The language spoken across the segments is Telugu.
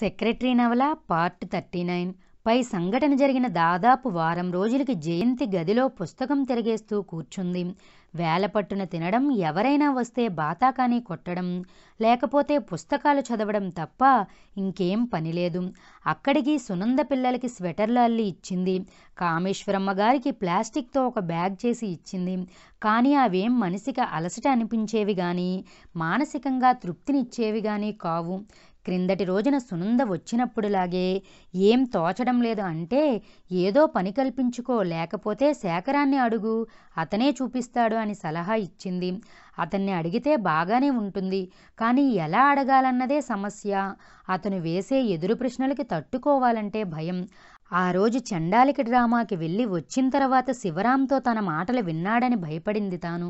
సెక్రటరీ నవల పార్ట్ థర్టీ నైన్ పై సంఘటన జరిగిన దాదాపు వారం రోజులకి జయంతి గదిలో పుస్తకం తిరగేస్తూ కూర్చుంది వేలపట్టున తినడం ఎవరైనా వస్తే బాతాకాని కొట్టడం లేకపోతే పుస్తకాలు చదవడం తప్ప ఇంకేం పనిలేదు అక్కడికి సునంద పిల్లలకి స్వెటర్లు అల్లి ఇచ్చింది కామేశ్వరమ్మ గారికి ప్లాస్టిక్తో ఒక బ్యాగ్ చేసి ఇచ్చింది కానీ అవేం మనిషికి అలసట అనిపించేవి కానీ మానసికంగా తృప్తినిచ్చేవి కానీ కావు క్రిందటి రోజున సునంద వచ్చినప్పుడులాగే ఏం తోచడం లేదు అంటే ఏదో పని కల్పించుకో లేకపోతే శేఖరాన్ని అడుగు అతనే చూపిస్తాడు అని సలహా ఇచ్చింది అతన్ని అడిగితే బాగానే ఉంటుంది కానీ ఎలా అడగాలన్నదే సమస్య అతను వేసే ఎదురు ప్రశ్నలకి తట్టుకోవాలంటే భయం ఆ రోజు చండాలిక డ్రామాకి వెళ్ళి వచ్చిన తర్వాత శివరాంతో తన మాటలు విన్నాడని భయపడింది తాను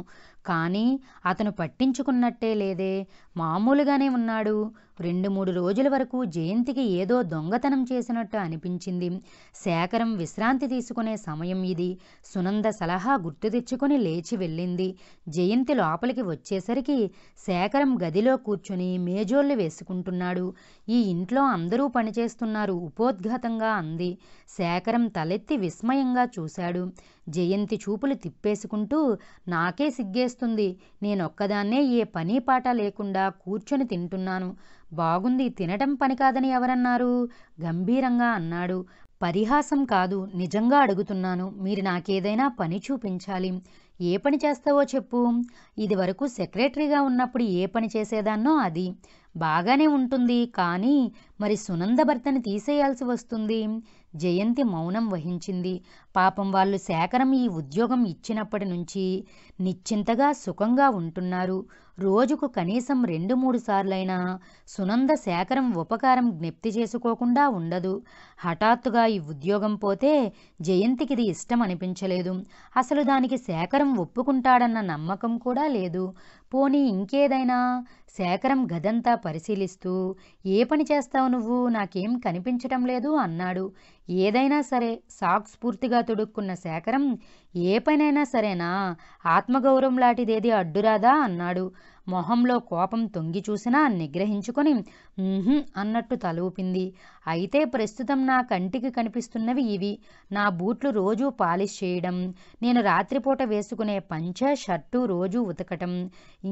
కానీ అతను పట్టించుకున్నట్టే లేదే మామూలుగానే ఉన్నాడు రెండు మూడు రోజుల వరకు జయంతికి ఏదో దొంగతనం చేసినట్టు అనిపించింది శేఖరం విశ్రాంతి తీసుకునే సమయం ఇది సునంద సలహా గుర్తు తెచ్చుకొని లేచి వెళ్ళింది జయంతి లోపలికి వచ్చేసరికి శేఖరం గదిలో కూర్చుని మేజోళ్ళు వేసుకుంటున్నాడు ఈ ఇంట్లో అందరూ పనిచేస్తున్నారు ఉపోద్ఘాతంగా అంది శేఖరం తలెత్తి విస్మయంగా చూశాడు జయంతి చూపులు తిప్పేసుకుంటూ నాకే సిగ్గే చేస్తుంది నేనొక్కదాన్నే ఏ పని పాట లేకుండా కూర్చొని తింటున్నాను బాగుంది తినటం పని కాదని ఎవరన్నారు గంభీరంగా అన్నాడు పరిహాసం కాదు నిజంగా అడుగుతున్నాను మీరు నాకేదైనా పని చూపించాలి ఏ పని చేస్తావో చెప్పు ఇదివరకు సెక్రటరీగా ఉన్నప్పుడు ఏ పని చేసేదాన్నో అది బాగానే ఉంటుంది కానీ మరి సునంద భర్తని తీసేయాల్సి వస్తుంది జయంతి మౌనం వహించింది పాపం వాళ్ళు శేఖరం ఈ ఉద్యోగం ఇచ్చినప్పటి నుంచి నిశ్చింతగా సుఖంగా ఉంటున్నారు రోజుకు కనీసం రెండు మూడు సార్లైనా సునంద శేఖరం ఉపకారం జ్ఞప్తి చేసుకోకుండా ఉండదు హఠాత్తుగా ఈ ఉద్యోగం పోతే జయంతికిది ఇష్టం అనిపించలేదు అసలు దానికి శేఖరం ఒప్పుకుంటాడన్న నమ్మకం కూడా లేదు పోనీ ఇంకేదైనా శేఖరం గదంతా పరిశీలిస్తూ ఏ పని చేస్తావు నువ్వు నాకేం కనిపించటం లేదు అన్నాడు ఏదైనా సరే సాక్స్ పూర్తిగా తొడుక్కున్న శేఖరం ఏ పనైనా సరేనా ఆత్మగౌరవం లాంటిదేది అడ్డురాదా అన్నాడు మొహంలో కోపం తొంగి చూసినా నిగ్రహించుకొని అన్నట్టు తలూపింది అయితే ప్రస్తుతం నా కంటికి కనిపిస్తున్నవి ఇవి నా బూట్లు రోజు పాలిష్ చేయడం నేను రాత్రిపూట వేసుకునే పంచ షర్టు రోజు ఉతకటం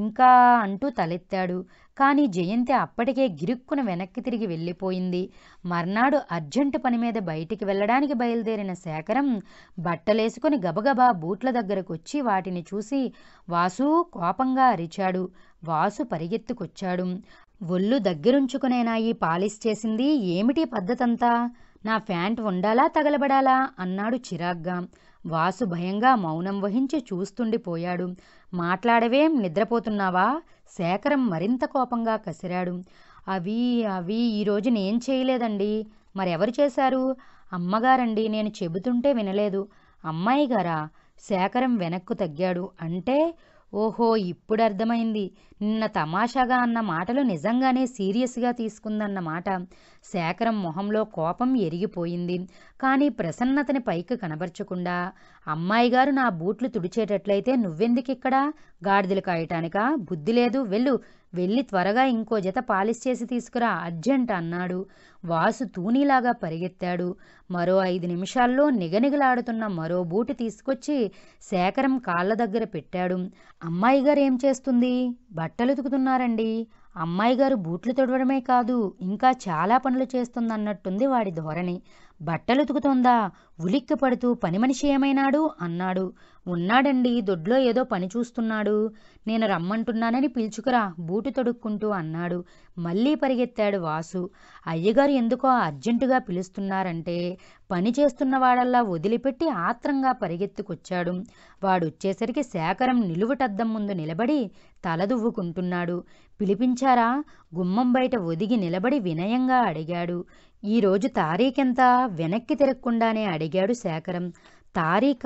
ఇంకా అంటూ తలెత్తాడు కానీ జయంతి అప్పటికే గిరుక్కున వెనక్కి తిరిగి వెళ్ళిపోయింది మర్నాడు అర్జెంటు పని మీద బయటికి వెళ్ళడానికి బయలుదేరిన శేఖరం బట్టలేసుకుని గబగబా బూట్ల దగ్గరకొచ్చి వాటిని చూసి వాసు కోపంగా అరిచాడు వాసు పరిగెత్తుకొచ్చాడు ఒళ్ళు దగ్గరుంచుకునేనా ఈ పాలిష్ చేసింది ఏమిటి పద్ధతంతా నా ప్యాంట్ ఉండాలా తగలబడాలా అన్నాడు చిరాగ్గా వాసు భయంగా మౌనం వహించి చూస్తుండిపోయాడు మాట్లాడవేం నిద్రపోతున్నావా శేఖరం మరింత కోపంగా కసిరాడు అవి అవి ఈరోజు నేం చేయలేదండి మరెవరు చేశారు అమ్మగారండి నేను చెబుతుంటే వినలేదు అమ్మాయి గారా శేఖరం వెనక్కు తగ్గాడు అంటే ఓహో ఇప్పుడు అర్థమైంది నిన్న తమాషాగా అన్న మాటలు నిజంగానే సీరియస్గా తీసుకుందన్నమాట శేఖరం మొహంలో కోపం ఎరిగిపోయింది కానీ ప్రసన్నతని పైకి కనబరచకుండా అమ్మాయి గారు నా బూట్లు తుడిచేటట్లయితే నువ్వెందుకిక్కడా గాడిదలు కాయటానికా బుద్ధి లేదు వెళ్ళు వెళ్ళి త్వరగా ఇంకో జత పాలిష్ చేసి తీసుకురా అర్జెంట్ అన్నాడు వాసు తూనీలాగా పరిగెత్తాడు మరో ఐదు నిమిషాల్లో నిగనిగలాడుతున్న మరో బూటు తీసుకొచ్చి శేఖరం కాళ్ళ దగ్గర పెట్టాడు అమ్మాయి గారు ఏం చేస్తుంది బట్టలుతుకుతున్నారండి అమ్మాయి గారు బూట్లు తొడవడమే కాదు ఇంకా చాలా పనులు చేస్తుందన్నట్టుంది వాడి ధోరణి బట్టలు ఉతుకుతోందా ఉలిక్కి పడుతూ పని మనిషి ఏమైనాడు అన్నాడు ఉన్నాడండి దొడ్లో ఏదో పని చూస్తున్నాడు నేను రమ్మంటున్నానని పిలుచుకురా బూటు తొడుక్కుంటూ అన్నాడు మళ్ళీ పరిగెత్తాడు వాసు అయ్యగారు ఎందుకో అర్జెంటుగా పిలుస్తున్నారంటే పని చేస్తున్న వాడల్లా వదిలిపెట్టి ఆత్రంగా పరిగెత్తుకొచ్చాడు వాడొచ్చేసరికి సేకరం నిలువుటద్దం ముందు నిలబడి తలదువ్వుకుంటున్నాడు పిలిపించారా గుమ్మం బయట ఒదిగి నిలబడి వినయంగా అడిగాడు ఈరోజు తారీఖెంత వెనక్కి తిరగకుండానే అడిగాడు శేఖరం తారీఖ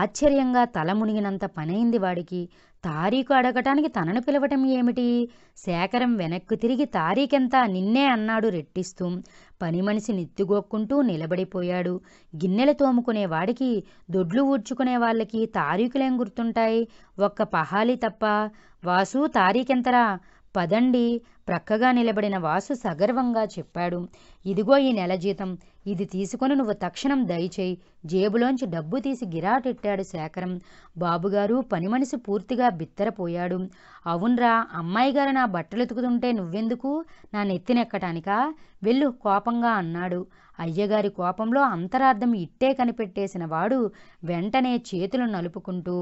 ఆశ్చర్యంగా తల మునిగినంత పనైంది వాడికి తారీకు అడగటానికి తనను పిలవటం ఏమిటి శేఖరం వెనక్కు తిరిగి తారీకెంత నిన్నే అన్నాడు రెట్టిస్తూ పని మనిషి నెత్తిగోక్కుంటూ నిలబడిపోయాడు గిన్నెలు తోముకునేవాడికి దొడ్లు ఊడ్చుకునే వాళ్ళకి తారీఖులేం గుర్తుంటాయి ఒక్క పహాలి తప్ప వాసు తారీఖెంతరా పదండి ప్రక్కగా నిలబడిన వాసు సగర్వంగా చెప్పాడు ఇదిగో ఈ నెల జీతం ఇది తీసుకొని నువ్వు తక్షణం దయచేయి జేబులోంచి డబ్బు తీసి గిరాటెట్టాడు శేఖరం బాబుగారు పని మనిషి పూర్తిగా బిత్తరపోయాడు అవునరా అమ్మాయిగారు నా బట్టలు ఎతుకుతుంటే నువ్వెందుకు నా నెత్తినెక్కటానికా వెళ్ళు కోపంగా అన్నాడు అయ్యగారి కోపంలో అంతరార్థం ఇట్టే కనిపెట్టేసిన వాడు వెంటనే చేతులు నలుపుకుంటూ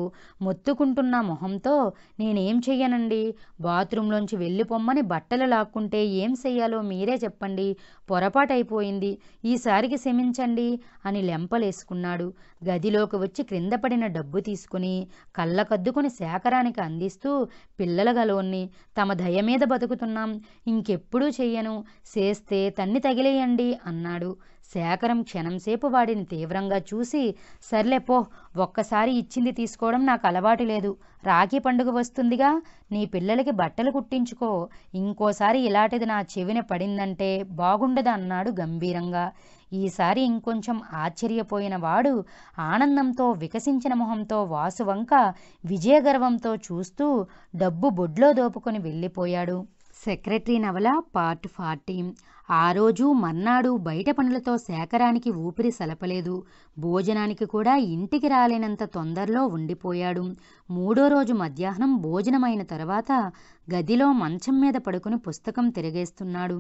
మొత్తుకుంటున్న మొహంతో నేనేం చెయ్యనండి బాత్రూంలోంచి వెళ్ళిపోమ్మని బట్టలు లాక్కుంటే ఏం చెయ్యాలో మీరే చెప్పండి పొరపాటైపోయింది ఈసారికి క్షమించండి అని లెంపలేసుకున్నాడు గదిలోకి వచ్చి క్రింద పడిన డబ్బు తీసుకుని కళ్ళకద్దుకుని సేకరానికి అందిస్తూ పిల్లల గలోన్ని తమ దయ మీద బతుకుతున్నాం ఇంకెప్పుడూ చెయ్యను చేస్తే తన్ని తగిలేయండి అన్నాడు శేఖరం క్షణంసేపు వాడిని తీవ్రంగా చూసి పోహ్ ఒక్కసారి ఇచ్చింది తీసుకోవడం నాకు అలవాటు లేదు రాఖీ పండుగ వస్తుందిగా నీ పిల్లలకి బట్టలు కుట్టించుకో ఇంకోసారి ఇలాంటిది నా చెవిన పడిందంటే బాగుండదు అన్నాడు గంభీరంగా ఈసారి ఇంకొంచెం ఆశ్చర్యపోయిన వాడు ఆనందంతో వికసించిన మొహంతో వాసువంక విజయగర్వంతో చూస్తూ డబ్బు బొడ్లో దోపుకొని వెళ్ళిపోయాడు సెక్రటరీ నవల పార్ట్ ఫార్టీ ఆ రోజు మర్నాడు బయట పనులతో శేఖరానికి ఊపిరి సలపలేదు భోజనానికి కూడా ఇంటికి రాలేనంత తొందరలో ఉండిపోయాడు మూడో రోజు మధ్యాహ్నం భోజనమైన తర్వాత గదిలో మంచం మీద పడుకుని పుస్తకం తిరగేస్తున్నాడు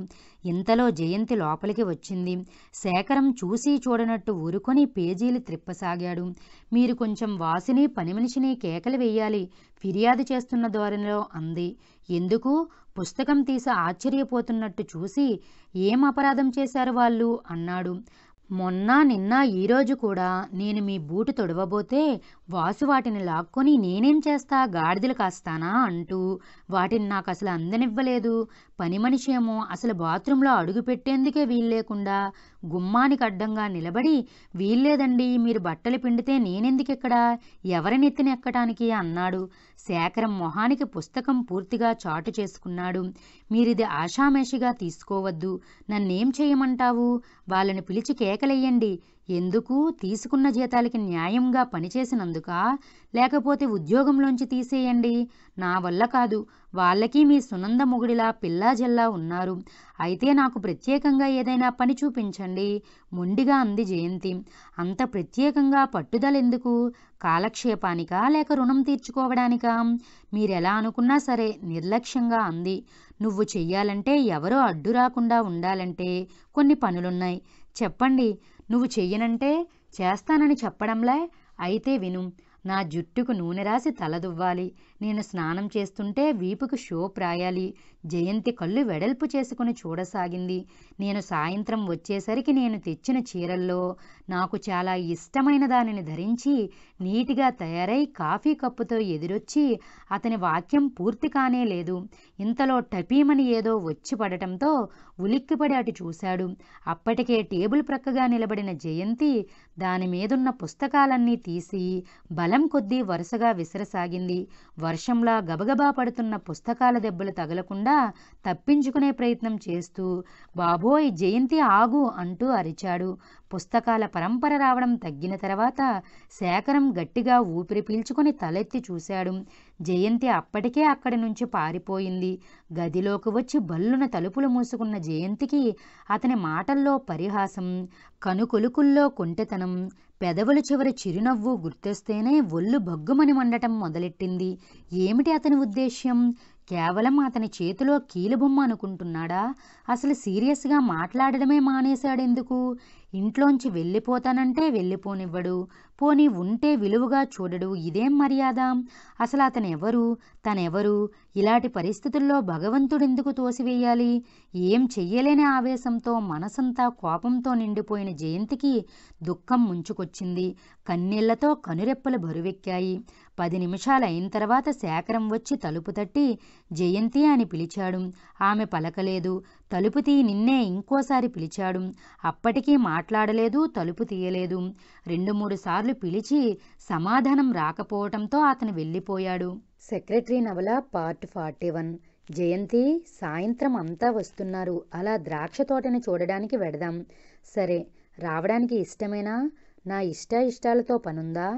ఇంతలో జయంతి లోపలికి వచ్చింది శేఖరం చూసి చూడనట్టు ఊరుకొని పేజీలు త్రిప్పసాగాడు మీరు కొంచెం వాసిని పనిమనిషిని కేకలు వేయాలి ఫిర్యాదు చేస్తున్న ధోరణిలో అంది ఎందుకు పుస్తకం తీసి ఆశ్చర్యపోతున్నట్టు చూసి ఏం అపరాధం చేశారు వాళ్ళు అన్నాడు మొన్న నిన్న ఈరోజు కూడా నేను మీ బూటు తొడవబోతే వాసు వాటిని లాక్కొని నేనేం చేస్తా గాడిదలు కాస్తానా అంటూ వాటిని నాకు అసలు అందనివ్వలేదు పని మనిషి ఏమో అసలు బాత్రూంలో అడుగు పెట్టేందుకే వీల్లేకుండా గుమ్మానికి అడ్డంగా నిలబడి వీల్లేదండి మీరు బట్టలు పిండితే నేనెందుకెక్కడ ఎవరినెత్తిన ఎక్కటానికి అన్నాడు శేఖరం మొహానికి పుస్తకం పూర్తిగా చాటు చేసుకున్నాడు మీరిది ఆషామేషిగా తీసుకోవద్దు నన్నేం చేయమంటావు వాళ్ళని పిలిచి కేకలెయ్యండి ఎందుకు తీసుకున్న జీతాలకి న్యాయంగా పనిచేసినందుకా లేకపోతే ఉద్యోగంలోంచి తీసేయండి నా వల్ల కాదు వాళ్ళకి మీ సునంద ముగుడిలా పిల్లా జిల్లా ఉన్నారు అయితే నాకు ప్రత్యేకంగా ఏదైనా పని చూపించండి మొండిగా అంది జయంతి అంత ప్రత్యేకంగా పట్టుదల ఎందుకు కాలక్షేపానికా లేక రుణం తీర్చుకోవడానికా మీరెలా అనుకున్నా సరే నిర్లక్ష్యంగా అంది నువ్వు చెయ్యాలంటే ఎవరో అడ్డు రాకుండా ఉండాలంటే కొన్ని పనులున్నాయి చెప్పండి నువ్వు చెయ్యనంటే చేస్తానని చెప్పడంలా అయితే విను నా జుట్టుకు నూనె రాసి తలదువ్వాలి నేను స్నానం చేస్తుంటే వీపుకు షో రాయాలి జయంతి కళ్ళు వెడల్పు చేసుకుని చూడసాగింది నేను సాయంత్రం వచ్చేసరికి నేను తెచ్చిన చీరల్లో నాకు చాలా ఇష్టమైన దానిని ధరించి నీటిగా తయారై కాఫీ కప్పుతో ఎదురొచ్చి అతని వాక్యం పూర్తి కానే లేదు ఇంతలో టపీమని ఏదో వచ్చి పడటంతో ఉలిక్కిపడి అటు చూశాడు అప్పటికే టేబుల్ ప్రక్కగా నిలబడిన జయంతి దాని మీదున్న పుస్తకాలన్నీ తీసి బలం కొద్దీ వరుసగా విసరసాగింది వర్షంలా గబగబా పడుతున్న పుస్తకాల దెబ్బలు తగలకుండా తప్పించుకునే ప్రయత్నం చేస్తూ బాబోయ్ జయంతి ఆగు అంటూ అరిచాడు పుస్తకాల పరంపర రావడం తగ్గిన తర్వాత శేఖరం గట్టిగా ఊపిరి పీల్చుకుని తలెత్తి చూశాడు జయంతి అప్పటికే అక్కడి నుంచి పారిపోయింది గదిలోకి వచ్చి బల్లున తలుపులు మూసుకున్న జయంతికి అతని మాటల్లో పరిహాసం కనుకొలుకుల్లో కుంటెతనం పెదవుల చివరి చిరునవ్వు గుర్తొస్తేనే ఒళ్ళు భగ్గుమని మండటం మొదలెట్టింది ఏమిటి అతని ఉద్దేశ్యం కేవలం అతని చేతిలో కీలుబొమ్మ అనుకుంటున్నాడా అసలు సీరియస్గా మాట్లాడడమే మానేశాడెందుకు ఇంట్లోంచి వెళ్ళిపోతానంటే వెళ్ళిపోనివ్వడు పోని ఉంటే విలువగా చూడడు ఇదేం మర్యాద అసలు అతనెవరు తనెవరు ఇలాంటి పరిస్థితుల్లో భగవంతుడెందుకు తోసివేయాలి ఏం చెయ్యలేని ఆవేశంతో మనసంతా కోపంతో నిండిపోయిన జయంతికి దుఃఖం ముంచుకొచ్చింది కన్నీళ్లతో కనురెప్పలు బరువెక్కాయి పది నిమిషాలు అయిన తర్వాత శేఖరం వచ్చి తలుపు తట్టి జయంతి అని పిలిచాడు ఆమె పలకలేదు తలుపు తీ నిన్నే ఇంకోసారి పిలిచాడు అప్పటికీ మాట్లాడలేదు తలుపు తీయలేదు రెండు మూడు సార్లు పిలిచి సమాధానం రాకపోవటంతో అతను వెళ్ళిపోయాడు సెక్రటరీ నవల పార్ట్ ఫార్టీ వన్ జయంతి సాయంత్రం అంతా వస్తున్నారు అలా ద్రాక్ష తోటని చూడడానికి వెడదాం సరే రావడానికి ఇష్టమేనా నా ఇష్ట ఇష్టాలతో పనుందా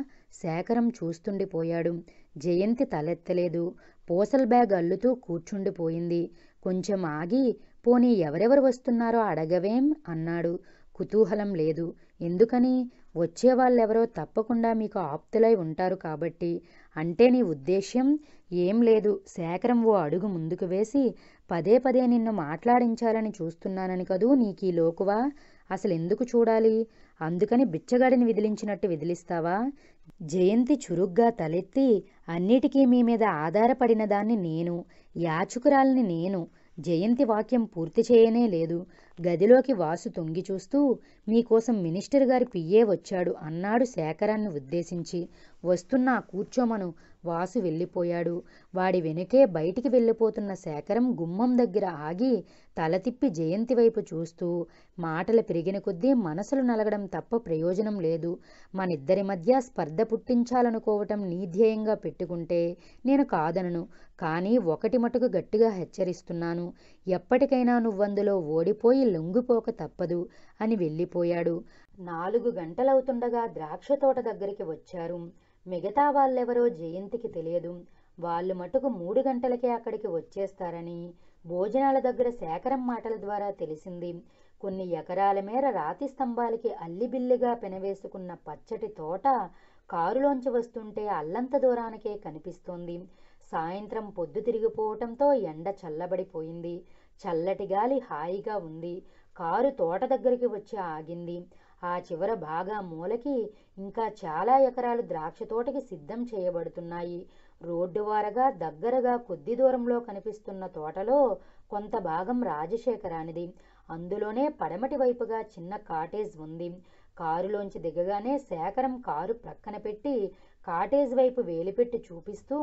శేఖరం చూస్తుండిపోయాడు జయంతి తలెత్తలేదు పూసల బ్యాగ్ అల్లుతూ కూర్చుండిపోయింది కొంచెం ఆగి పోనీ ఎవరెవరు వస్తున్నారో అడగవేం అన్నాడు కుతూహలం లేదు ఎందుకని వచ్చేవాళ్ళెవరో తప్పకుండా మీకు ఆప్తులై ఉంటారు కాబట్టి అంటే నీ ఉద్దేశ్యం ఏం లేదు శేఖరం ఓ అడుగు ముందుకు వేసి పదే పదే నిన్ను మాట్లాడించాలని చూస్తున్నానని కదూ నీకీ లోకువా అసలు ఎందుకు చూడాలి అందుకని బిచ్చగాడిని విదిలించినట్టు విదిలిస్తావా జయంతి చురుగ్గా తలెత్తి అన్నిటికీ మీ మీద ఆధారపడిన దాన్ని నేను యాచుకురాల్ని నేను జయంతి వాక్యం పూర్తి చేయనే లేదు గదిలోకి వాసు తొంగి చూస్తూ మీకోసం మినిస్టర్ గారి పియ్యే వచ్చాడు అన్నాడు శేఖరాన్ని ఉద్దేశించి వస్తున్నా కూర్చోమను వాసు వెళ్ళిపోయాడు వాడి వెనుకే బయటికి వెళ్ళిపోతున్న శేఖరం గుమ్మం దగ్గర ఆగి తల తిప్పి జయంతి వైపు చూస్తూ మాటలు పెరిగిన కొద్దీ మనసులు నలగడం తప్ప ప్రయోజనం లేదు మనిద్దరి మధ్య స్పర్ధ పుట్టించాలనుకోవటం నీ ధ్యేయంగా పెట్టుకుంటే నేను కాదనను కానీ ఒకటి మటుకు గట్టిగా హెచ్చరిస్తున్నాను ఎప్పటికైనా నువ్వందులో ఓడిపోయి లొంగిపోక తప్పదు అని వెళ్ళిపోయాడు నాలుగు గంటలవుతుండగా ద్రాక్ష తోట దగ్గరికి వచ్చారు మిగతా వాళ్ళెవరో జయంతికి తెలియదు వాళ్ళు మటుకు మూడు గంటలకే అక్కడికి వచ్చేస్తారని భోజనాల దగ్గర శేఖరం మాటల ద్వారా తెలిసింది కొన్ని ఎకరాల మేర రాతి స్తంభాలకి అల్లిబిల్లిగా పెనవేసుకున్న పచ్చటి తోట కారులోంచి వస్తుంటే అల్లంత దూరానికే కనిపిస్తోంది సాయంత్రం పొద్దు తిరిగిపోవటంతో ఎండ చల్లబడిపోయింది చల్లటి గాలి హాయిగా ఉంది కారు తోట దగ్గరికి వచ్చి ఆగింది ఆ చివర బాగా మూలకి ఇంకా చాలా ఎకరాలు ద్రాక్ష తోటకి సిద్ధం చేయబడుతున్నాయి రోడ్డు వారగా దగ్గరగా కొద్ది దూరంలో కనిపిస్తున్న తోటలో కొంత భాగం రాజశేఖరానిది అందులోనే పడమటి వైపుగా చిన్న కాటేజ్ ఉంది కారులోంచి దిగగానే శేఖరం కారు ప్రక్కన పెట్టి కాటేజ్ వైపు వేలిపెట్టి చూపిస్తూ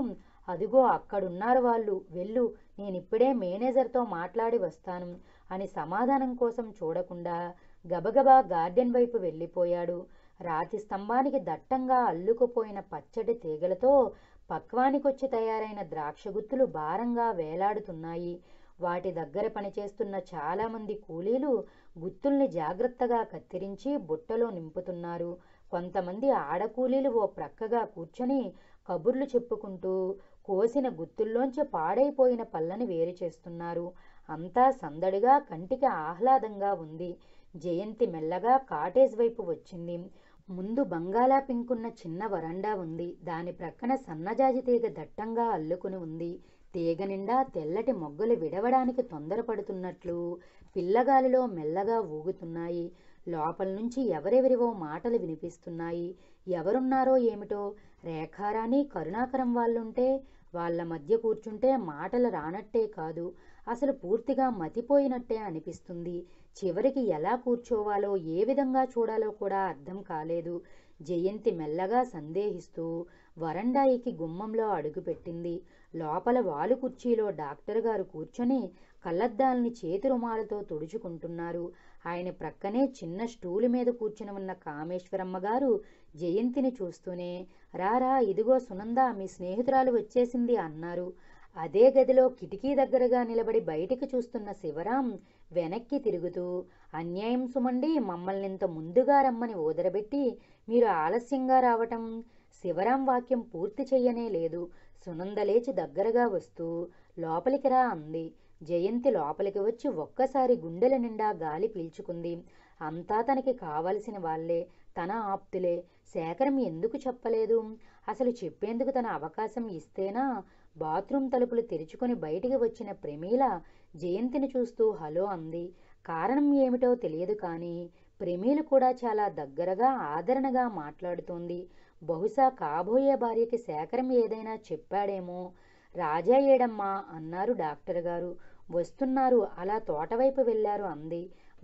అదిగో అక్కడున్నారు వాళ్ళు వెళ్ళు నేనిప్పుడే మేనేజర్తో మాట్లాడి వస్తాను అని సమాధానం కోసం చూడకుండా గబగబా గార్డెన్ వైపు వెళ్ళిపోయాడు రాతి స్తంభానికి దట్టంగా అల్లుకుపోయిన పచ్చటి తీగలతో పక్వానికొచ్చి తయారైన ద్రాక్ష గుత్తులు భారంగా వేలాడుతున్నాయి వాటి దగ్గర పనిచేస్తున్న చాలామంది కూలీలు గుత్తుల్ని జాగ్రత్తగా కత్తిరించి బుట్టలో నింపుతున్నారు కొంతమంది ఆడకూలీలు ఓ ప్రక్కగా కూర్చొని కబుర్లు చెప్పుకుంటూ కోసిన గుత్తుల్లోంచి పాడైపోయిన పళ్ళని వేరు చేస్తున్నారు అంతా సందడిగా కంటికి ఆహ్లాదంగా ఉంది జయంతి మెల్లగా కాటేజ్ వైపు వచ్చింది ముందు బంగాళా పింకున్న చిన్న వరండా ఉంది దాని ప్రక్కన సన్నజాజి తీగ దట్టంగా అల్లుకుని ఉంది తీగ నిండా తెల్లటి మొగ్గలు విడవడానికి తొందరపడుతున్నట్లు పిల్లగాలిలో మెల్లగా ఊగుతున్నాయి లోపల నుంచి ఎవరెవరివో మాటలు వినిపిస్తున్నాయి ఎవరున్నారో ఏమిటో రేఖారాణి కరుణాకరం వాళ్ళుంటే వాళ్ళ మధ్య కూర్చుంటే మాటలు రానట్టే కాదు అసలు పూర్తిగా మతిపోయినట్టే అనిపిస్తుంది చివరికి ఎలా కూర్చోవాలో ఏ విధంగా చూడాలో కూడా అర్థం కాలేదు జయంతి మెల్లగా సందేహిస్తూ వరండాయికి గుమ్మంలో అడుగుపెట్టింది లోపల వాలు కుర్చీలో డాక్టర్ గారు కూర్చొని కళ్ళద్దాల్ని చేతి రుమాలతో తుడుచుకుంటున్నారు ఆయన ప్రక్కనే చిన్న స్టూలు మీద కూర్చుని ఉన్న కామేశ్వరమ్మ గారు జయంతిని చూస్తూనే రారా ఇదిగో సునంద మీ స్నేహితురాలు వచ్చేసింది అన్నారు అదే గదిలో కిటికీ దగ్గరగా నిలబడి బయటికి చూస్తున్న శివరాం వెనక్కి తిరుగుతూ అన్యాయం సుమండి మమ్మల్ని ఇంత ముందుగా రమ్మని ఓదరబెట్టి మీరు ఆలస్యంగా రావటం శివరాం వాక్యం పూర్తి చెయ్యనే లేదు సునంద లేచి దగ్గరగా వస్తూ లోపలికి రా అంది జయంతి లోపలికి వచ్చి ఒక్కసారి గుండెల నిండా గాలి పీల్చుకుంది అంతా తనకి కావలసిన వాళ్లే తన ఆప్తులే శేఖరం ఎందుకు చెప్పలేదు అసలు చెప్పేందుకు తన అవకాశం ఇస్తేనా బాత్రూమ్ తలుపులు తెరుచుకొని బయటికి వచ్చిన ప్రమీల జయంతిని చూస్తూ హలో అంది కారణం ఏమిటో తెలియదు కానీ ప్రమీలు కూడా చాలా దగ్గరగా ఆదరణగా మాట్లాడుతోంది బహుశా కాబోయే భార్యకి శేఖరం ఏదైనా చెప్పాడేమో రాజా ఏడమ్మా అన్నారు డాక్టర్ గారు వస్తున్నారు అలా తోటవైపు వెళ్ళారు అంది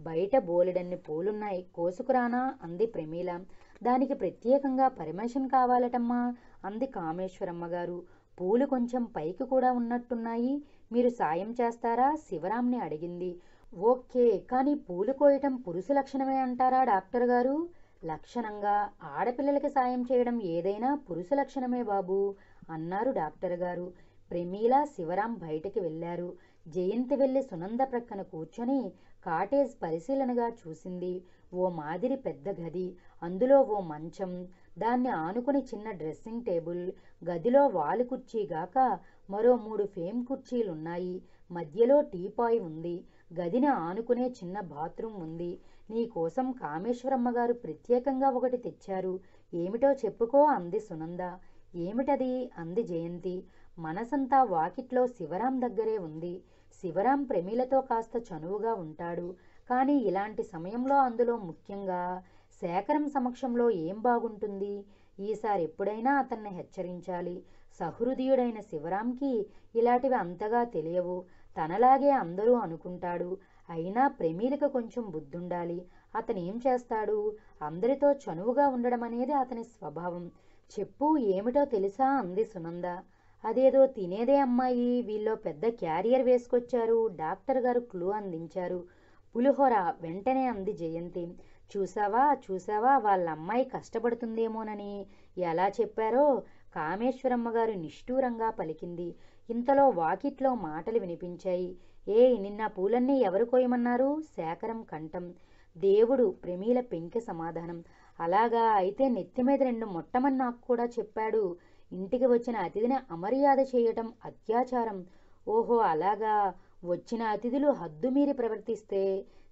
బయట బోలెడన్ని పూలున్నాయి కోసుకురానా అంది ప్రమీల దానికి ప్రత్యేకంగా పర్మిషన్ కావాలటమ్మా అంది కామేశ్వరమ్మ గారు పూలు కొంచెం పైకి కూడా ఉన్నట్టున్నాయి మీరు సాయం చేస్తారా శివరాంని అడిగింది ఓకే కానీ పూలు కోయటం పురుష లక్షణమే అంటారా డాక్టర్ గారు లక్షణంగా ఆడపిల్లలకి సాయం చేయడం ఏదైనా పురుష లక్షణమే బాబు అన్నారు డాక్టర్ గారు ప్రమీల శివరాం బయటికి వెళ్ళారు జయంతి వెళ్ళి సునంద ప్రక్కన కూర్చొని కాటేజ్ పరిశీలనగా చూసింది ఓ మాదిరి పెద్ద గది అందులో ఓ మంచం దాన్ని ఆనుకుని చిన్న డ్రెస్సింగ్ టేబుల్ గదిలో వాలు కుర్చీగాక మరో మూడు ఫేమ్ కుర్చీలున్నాయి మధ్యలో టీపాయ్ ఉంది గదిని ఆనుకునే చిన్న బాత్రూమ్ ఉంది నీకోసం కామేశ్వరమ్మ గారు ప్రత్యేకంగా ఒకటి తెచ్చారు ఏమిటో చెప్పుకో అంది సునంద ఏమిటది అంది జయంతి మనసంతా వాకిట్లో శివరాం దగ్గరే ఉంది శివరాం ప్రమీలతో కాస్త చనువుగా ఉంటాడు కానీ ఇలాంటి సమయంలో అందులో ముఖ్యంగా శేఖరం సమక్షంలో ఏం బాగుంటుంది ఈసారి ఎప్పుడైనా అతన్ని హెచ్చరించాలి సహృదయుడైన శివరాంకి ఇలాంటివి అంతగా తెలియవు తనలాగే అందరూ అనుకుంటాడు అయినా ప్రేమీలకు కొంచెం బుద్ధుండాలి అతనేం చేస్తాడు అందరితో చనువుగా ఉండడం అనేది అతని స్వభావం చెప్పు ఏమిటో తెలుసా అంది సునంద అదేదో తినేదే అమ్మాయి వీళ్ళో పెద్ద క్యారియర్ వేసుకొచ్చారు డాక్టర్ గారు క్లూ అందించారు పులిహోర వెంటనే అంది జయంతి చూసావా చూసావా వాళ్ళ అమ్మాయి కష్టపడుతుందేమోనని ఎలా చెప్పారో కామేశ్వరమ్మ గారు నిష్ఠూరంగా పలికింది ఇంతలో వాకిట్లో మాటలు వినిపించాయి ఏ నిన్న పూలన్నీ ఎవరు కోయమన్నారు శేఖరం కంఠం దేవుడు ప్రమీల పెంకె సమాధానం అలాగా అయితే నెత్తి మీద రెండు మొట్టమన్నాకు నాకు కూడా చెప్పాడు ఇంటికి వచ్చిన అతిథిని అమర్యాద చేయటం అత్యాచారం ఓహో అలాగా వచ్చిన అతిథులు హద్దుమీరి ప్రవర్తిస్తే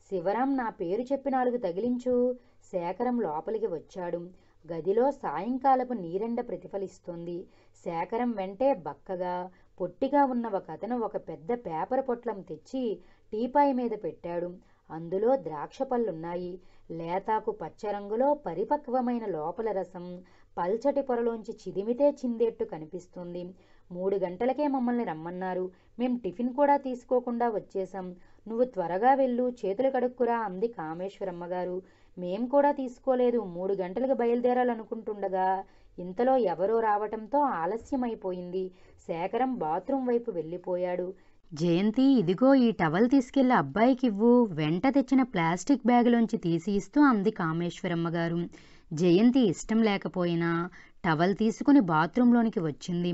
శివరాం నా పేరు చెప్పి నాలుగు తగిలించు శేఖరం లోపలికి వచ్చాడు గదిలో సాయంకాలపు నీరెండ ప్రతిఫలిస్తుంది శేఖరం వెంటే బక్కగా పొట్టిగా ఉన్న ఒక అతను ఒక పెద్ద పేపర్ పొట్లం తెచ్చి టీపాయ్ మీద పెట్టాడు అందులో ద్రాక్ష పళ్ళున్నాయి లేతాకు పచ్చ రంగులో పరిపక్వమైన లోపల రసం పల్చటి పొరలోంచి చిదిమితే చిందేట్టు కనిపిస్తుంది మూడు గంటలకే మమ్మల్ని రమ్మన్నారు మేం టిఫిన్ కూడా తీసుకోకుండా వచ్చేసాం నువ్వు త్వరగా వెళ్ళు చేతులు కడుక్కురా అంది కామేశ్వరమ్మగారు మేం కూడా తీసుకోలేదు మూడు గంటలకు బయలుదేరాలనుకుంటుండగా ఇంతలో ఎవరో రావటంతో ఆలస్యమైపోయింది శేఖరం బాత్రూం వైపు వెళ్ళిపోయాడు జయంతి ఇదిగో ఈ టవల్ తీసుకెళ్లి అబ్బాయికివ్వు వెంట తెచ్చిన ప్లాస్టిక్ బ్యాగులోంచి తీసి ఇస్తూ అంది కామేశ్వరమ్మ గారు జయంతి ఇష్టం లేకపోయినా టవల్ తీసుకుని బాత్రూంలోనికి వచ్చింది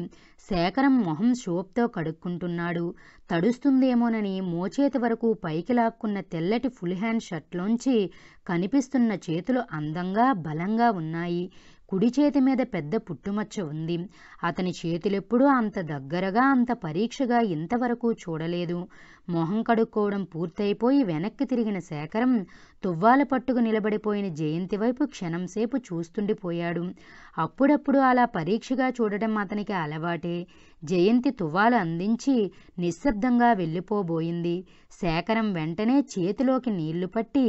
శేఖరం మొహం షోప్తో కడుక్కుంటున్నాడు తడుస్తుందేమోనని మోచేతి వరకు పైకి లాక్కున్న తెల్లటి ఫుల్ హ్యాండ్ షర్ట్లోంచి కనిపిస్తున్న చేతులు అందంగా బలంగా ఉన్నాయి కుడి చేతి మీద పెద్ద పుట్టుమచ్చ ఉంది అతని చేతులెప్పుడూ అంత దగ్గరగా అంత పరీక్షగా ఇంతవరకు చూడలేదు మొహం కడుక్కోవడం పూర్తయిపోయి వెనక్కి తిరిగిన శేఖరం తువ్వాల పట్టుకు నిలబడిపోయిన జయంతి వైపు క్షణంసేపు చూస్తుండిపోయాడు అప్పుడప్పుడు అలా పరీక్షగా చూడటం అతనికి అలవాటే జయంతి తువ్వాలు అందించి నిశ్శబ్దంగా వెళ్ళిపోబోయింది శేఖరం వెంటనే చేతిలోకి నీళ్లు పట్టి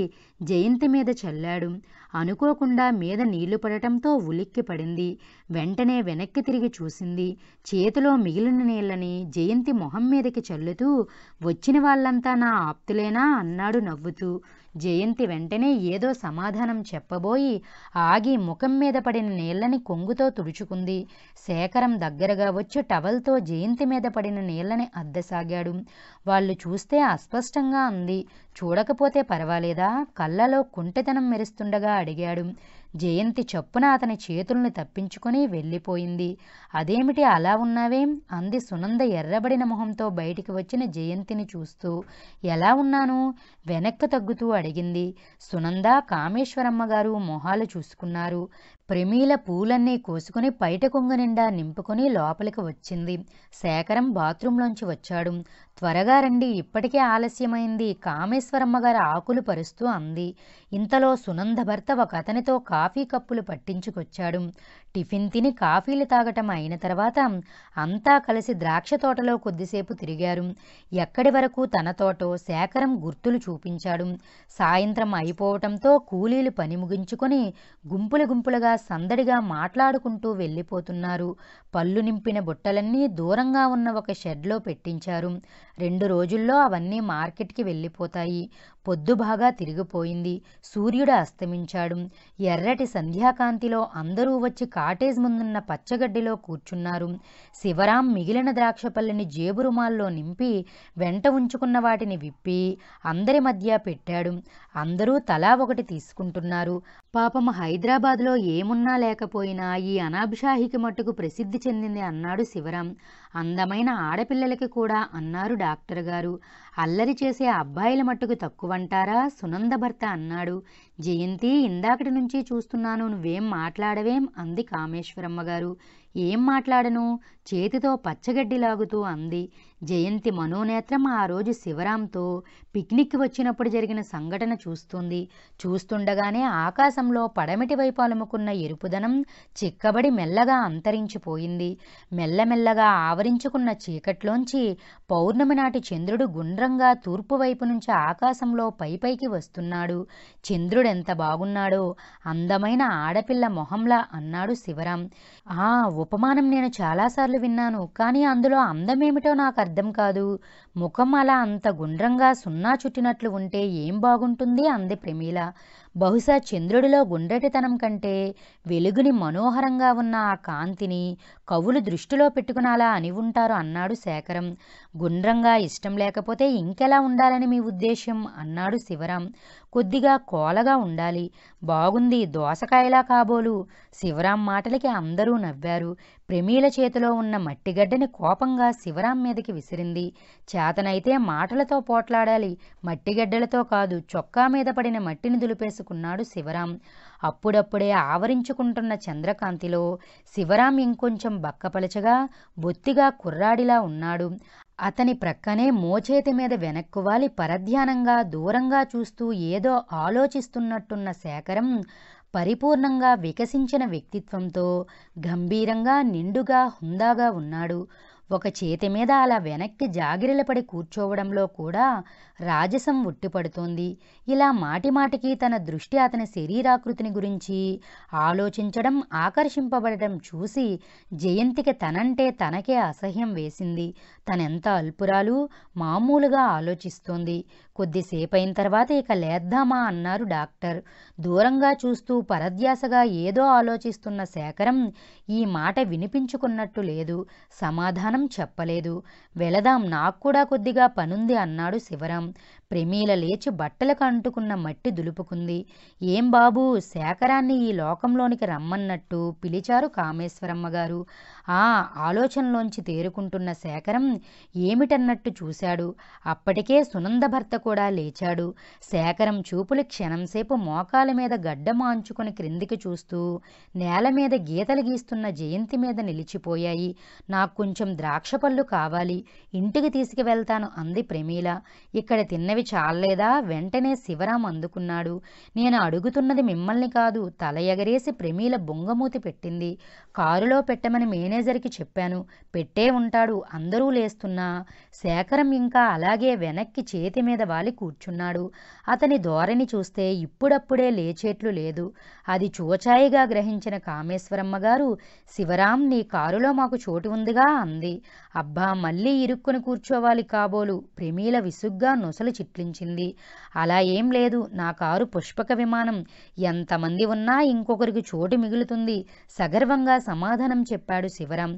జయంతి మీద చల్లాడు అనుకోకుండా మీద నీళ్లు పడటంతో ఉలిక్కిపడింది వెంటనే వెనక్కి తిరిగి చూసింది చేతిలో మిగిలిన నీళ్ళని జయంతి మొహం మీదకి చల్లుతూ వచ్చిన వాళ్ళంతా నా ఆప్తులేనా అన్నాడు నవ్వుతూ జయంతి వెంటనే ఏదో సమాధానం చెప్పబోయి ఆగి ముఖం మీద పడిన నీళ్ళని కొంగుతో తుడుచుకుంది శేఖరం దగ్గరగా వచ్చి టవల్తో జయంతి మీద పడిన నీళ్ళని అద్దసాగాడు వాళ్ళు చూస్తే అస్పష్టంగా ఉంది చూడకపోతే పర్వాలేదా కళ్ళలో కుంటెతనం మెరుస్తుండగా అడిగాడు జయంతి చప్పున అతని చేతుల్ని తప్పించుకుని వెళ్ళిపోయింది అదేమిటి అలా ఉన్నావేం అంది సునంద ఎర్రబడిన మొహంతో బయటికి వచ్చిన జయంతిని చూస్తూ ఎలా ఉన్నాను వెనక్కు తగ్గుతూ అడిగింది సునంద కామేశ్వరమ్మ గారు మొహాలు చూసుకున్నారు ప్రమీల పూలన్నీ కోసుకుని పైట కొంగ నిండా నింపుకుని లోపలికి వచ్చింది శేఖరం బాత్రూంలోంచి వచ్చాడు త్వరగా రండి ఇప్పటికే ఆలస్యమైంది కామేశ్వరమ్మగారు ఆకులు పరుస్తూ అంది ఇంతలో సునంద భర్త ఒక అతనితో కాఫీ కప్పులు పట్టించుకొచ్చాడు టిఫిన్ తిని కాఫీలు తాగటం అయిన తర్వాత అంతా కలిసి ద్రాక్ష తోటలో కొద్దిసేపు తిరిగారు ఎక్కడి వరకు తన తోటో శేఖరం గుర్తులు చూపించాడు సాయంత్రం అయిపోవటంతో కూలీలు పని ముగించుకొని గుంపులు గుంపులుగా సందడిగా మాట్లాడుకుంటూ వెళ్ళిపోతున్నారు పళ్ళు నింపిన బుట్టలన్నీ దూరంగా ఉన్న ఒక షెడ్లో పెట్టించారు రెండు రోజుల్లో అవన్నీ మార్కెట్కి వెళ్ళిపోతాయి పొద్దు బాగా తిరిగిపోయింది సూర్యుడు అస్తమించాడు ఎర్రటి సంధ్యాకాంతిలో అందరూ వచ్చి కాటేజ్ ముందున్న పచ్చగడ్డిలో కూర్చున్నారు శివరాం మిగిలిన ద్రాక్షపల్లిని జేబు రుమాల్లో నింపి వెంట ఉంచుకున్న వాటిని విప్పి అందరి మధ్య పెట్టాడు అందరూ తలా ఒకటి తీసుకుంటున్నారు పాపం హైదరాబాద్లో ఏమున్నా లేకపోయినా ఈ అనాభిషాహికి మట్టుకు ప్రసిద్ధి చెందింది అన్నాడు శివరాం అందమైన ఆడపిల్లలకి కూడా అన్నారు డాక్టర్ గారు అల్లరి చేసే అబ్బాయిల మట్టుకు తక్కువంటారా సునంద భర్త అన్నాడు జయంతి ఇందాకటి నుంచి చూస్తున్నాను నువ్వేం మాట్లాడవేం అంది కామేశ్వరమ్మ గారు ఏం మాట్లాడను చేతితో పచ్చగడ్డి లాగుతూ అంది జయంతి మనోనేత్రం ఆ రోజు శివరాంతో పిక్నిక్కి వచ్చినప్పుడు జరిగిన సంఘటన చూస్తుంది చూస్తుండగానే ఆకాశంలో పడమిటి వైపు అలుముకున్న ఎరుపుదనం చిక్కబడి మెల్లగా అంతరించిపోయింది మెల్లమెల్లగా ఆవరించుకున్న చీకట్లోంచి పౌర్ణమి నాటి చంద్రుడు గుండ్రంగా తూర్పు వైపు నుంచి ఆకాశంలో పైపైకి వస్తున్నాడు చంద్రుడెంత బాగున్నాడో అందమైన ఆడపిల్ల మొహంలా అన్నాడు శివరాం ఆ ఉపమానం నేను చాలాసార్లు విన్నాను కానీ అందులో అందమేమిటో నాకు అర్థం కాదు ముఖం అలా అంత గుండ్రంగా సున్నా చుట్టినట్లు ఉంటే ఏం బాగుంటుంది అంది ప్రమీల బహుశా చంద్రుడిలో గుండ్రటితనం కంటే వెలుగుని మనోహరంగా ఉన్న ఆ కాంతిని కవులు దృష్టిలో పెట్టుకునాలా అని ఉంటారు అన్నాడు శేఖరం గుండ్రంగా ఇష్టం లేకపోతే ఇంకెలా ఉండాలని మీ ఉద్దేశం అన్నాడు శివరాం కొద్దిగా కోలగా ఉండాలి బాగుంది దోసకాయలా కాబోలు శివరాం మాటలకి అందరూ నవ్వారు ప్రమీల చేతిలో ఉన్న మట్టిగడ్డని కోపంగా శివరాం మీదకి విసిరింది చేతనైతే మాటలతో పోట్లాడాలి మట్టిగడ్డలతో కాదు చొక్కా మీద పడిన మట్టిని దులిపేసి చేసుకున్నాడు శివరాం అప్పుడప్పుడే ఆవరించుకుంటున్న చంద్రకాంతిలో శివరాం ఇంకొంచెం బక్కపలచగా బొత్తిగా కుర్రాడిలా ఉన్నాడు అతని ప్రక్కనే మోచేతి మీద వెనక్కువాలి పరధ్యానంగా దూరంగా చూస్తూ ఏదో ఆలోచిస్తున్నట్టున్న శేఖరం పరిపూర్ణంగా వికసించిన వ్యక్తిత్వంతో గంభీరంగా నిండుగా హుందాగా ఉన్నాడు ఒక చేతి మీద అలా వెనక్కి జాగిరిలపడి కూర్చోవడంలో కూడా రాజసం ఉట్టిపడుతోంది ఇలా మాటిమాటికి తన దృష్టి అతని శరీరాకృతిని గురించి ఆలోచించడం ఆకర్షింపబడడం చూసి జయంతికి తనంటే తనకే అసహ్యం వేసింది తనెంత అల్పురాలు మామూలుగా ఆలోచిస్తోంది కొద్దిసేపైన తర్వాత ఇక లేద్దామా అన్నారు డాక్టర్ దూరంగా చూస్తూ పరధ్యాసగా ఏదో ఆలోచిస్తున్న శేఖరం ఈ మాట వినిపించుకున్నట్టు లేదు సమాధానం చెప్పలేదు వెళదాం నాకు కూడా కొద్దిగా పనుంది అన్నాడు శివరాం home. ప్రమీల లేచి బట్టలకు అంటుకున్న మట్టి దులుపుకుంది ఏం బాబూ శేఖరాన్ని ఈ లోకంలోనికి రమ్మన్నట్టు పిలిచారు కామేశ్వరమ్మ గారు ఆ ఆలోచనలోంచి తేరుకుంటున్న శేఖరం ఏమిటన్నట్టు చూశాడు అప్పటికే సునంద భర్త కూడా లేచాడు శేఖరం చూపులు క్షణంసేపు మోకాల మీద గడ్డమాంచుకుని క్రిందికి చూస్తూ నేల మీద గీతలు గీస్తున్న జయంతి మీద నిలిచిపోయాయి నాకు కొంచెం ద్రాక్షపళ్ళు కావాలి ఇంటికి తీసుకువెళ్తాను అంది ప్రమీల ఇక్కడ తిన్నవి అవి చాలలేదా వెంటనే శివరాం అందుకున్నాడు నేను అడుగుతున్నది మిమ్మల్ని కాదు తల ఎగరేసి ప్రమీల బొంగమూతి పెట్టింది కారులో పెట్టమని మేనేజర్కి చెప్పాను పెట్టే ఉంటాడు అందరూ లేస్తున్నా శేఖరం ఇంకా అలాగే వెనక్కి చేతి మీద వాలి కూర్చున్నాడు అతని ధోరణి చూస్తే ఇప్పుడప్పుడే లేచేట్లు లేదు అది చూచాయిగా గ్రహించిన కామేశ్వరమ్మ గారు శివరాం నీ కారులో మాకు చోటు ఉందిగా అంది అబ్బా మళ్ళీ ఇరుక్కుని కూర్చోవాలి కాబోలు ప్రేమీల విసుగ్గా నొసలు చిట్లించింది అలా ఏం లేదు నా కారు పుష్పక విమానం ఎంతమంది ఉన్నా ఇంకొకరికి చోటు మిగులుతుంది సగర్వంగా సమాధానం చెప్పాడు శివరాం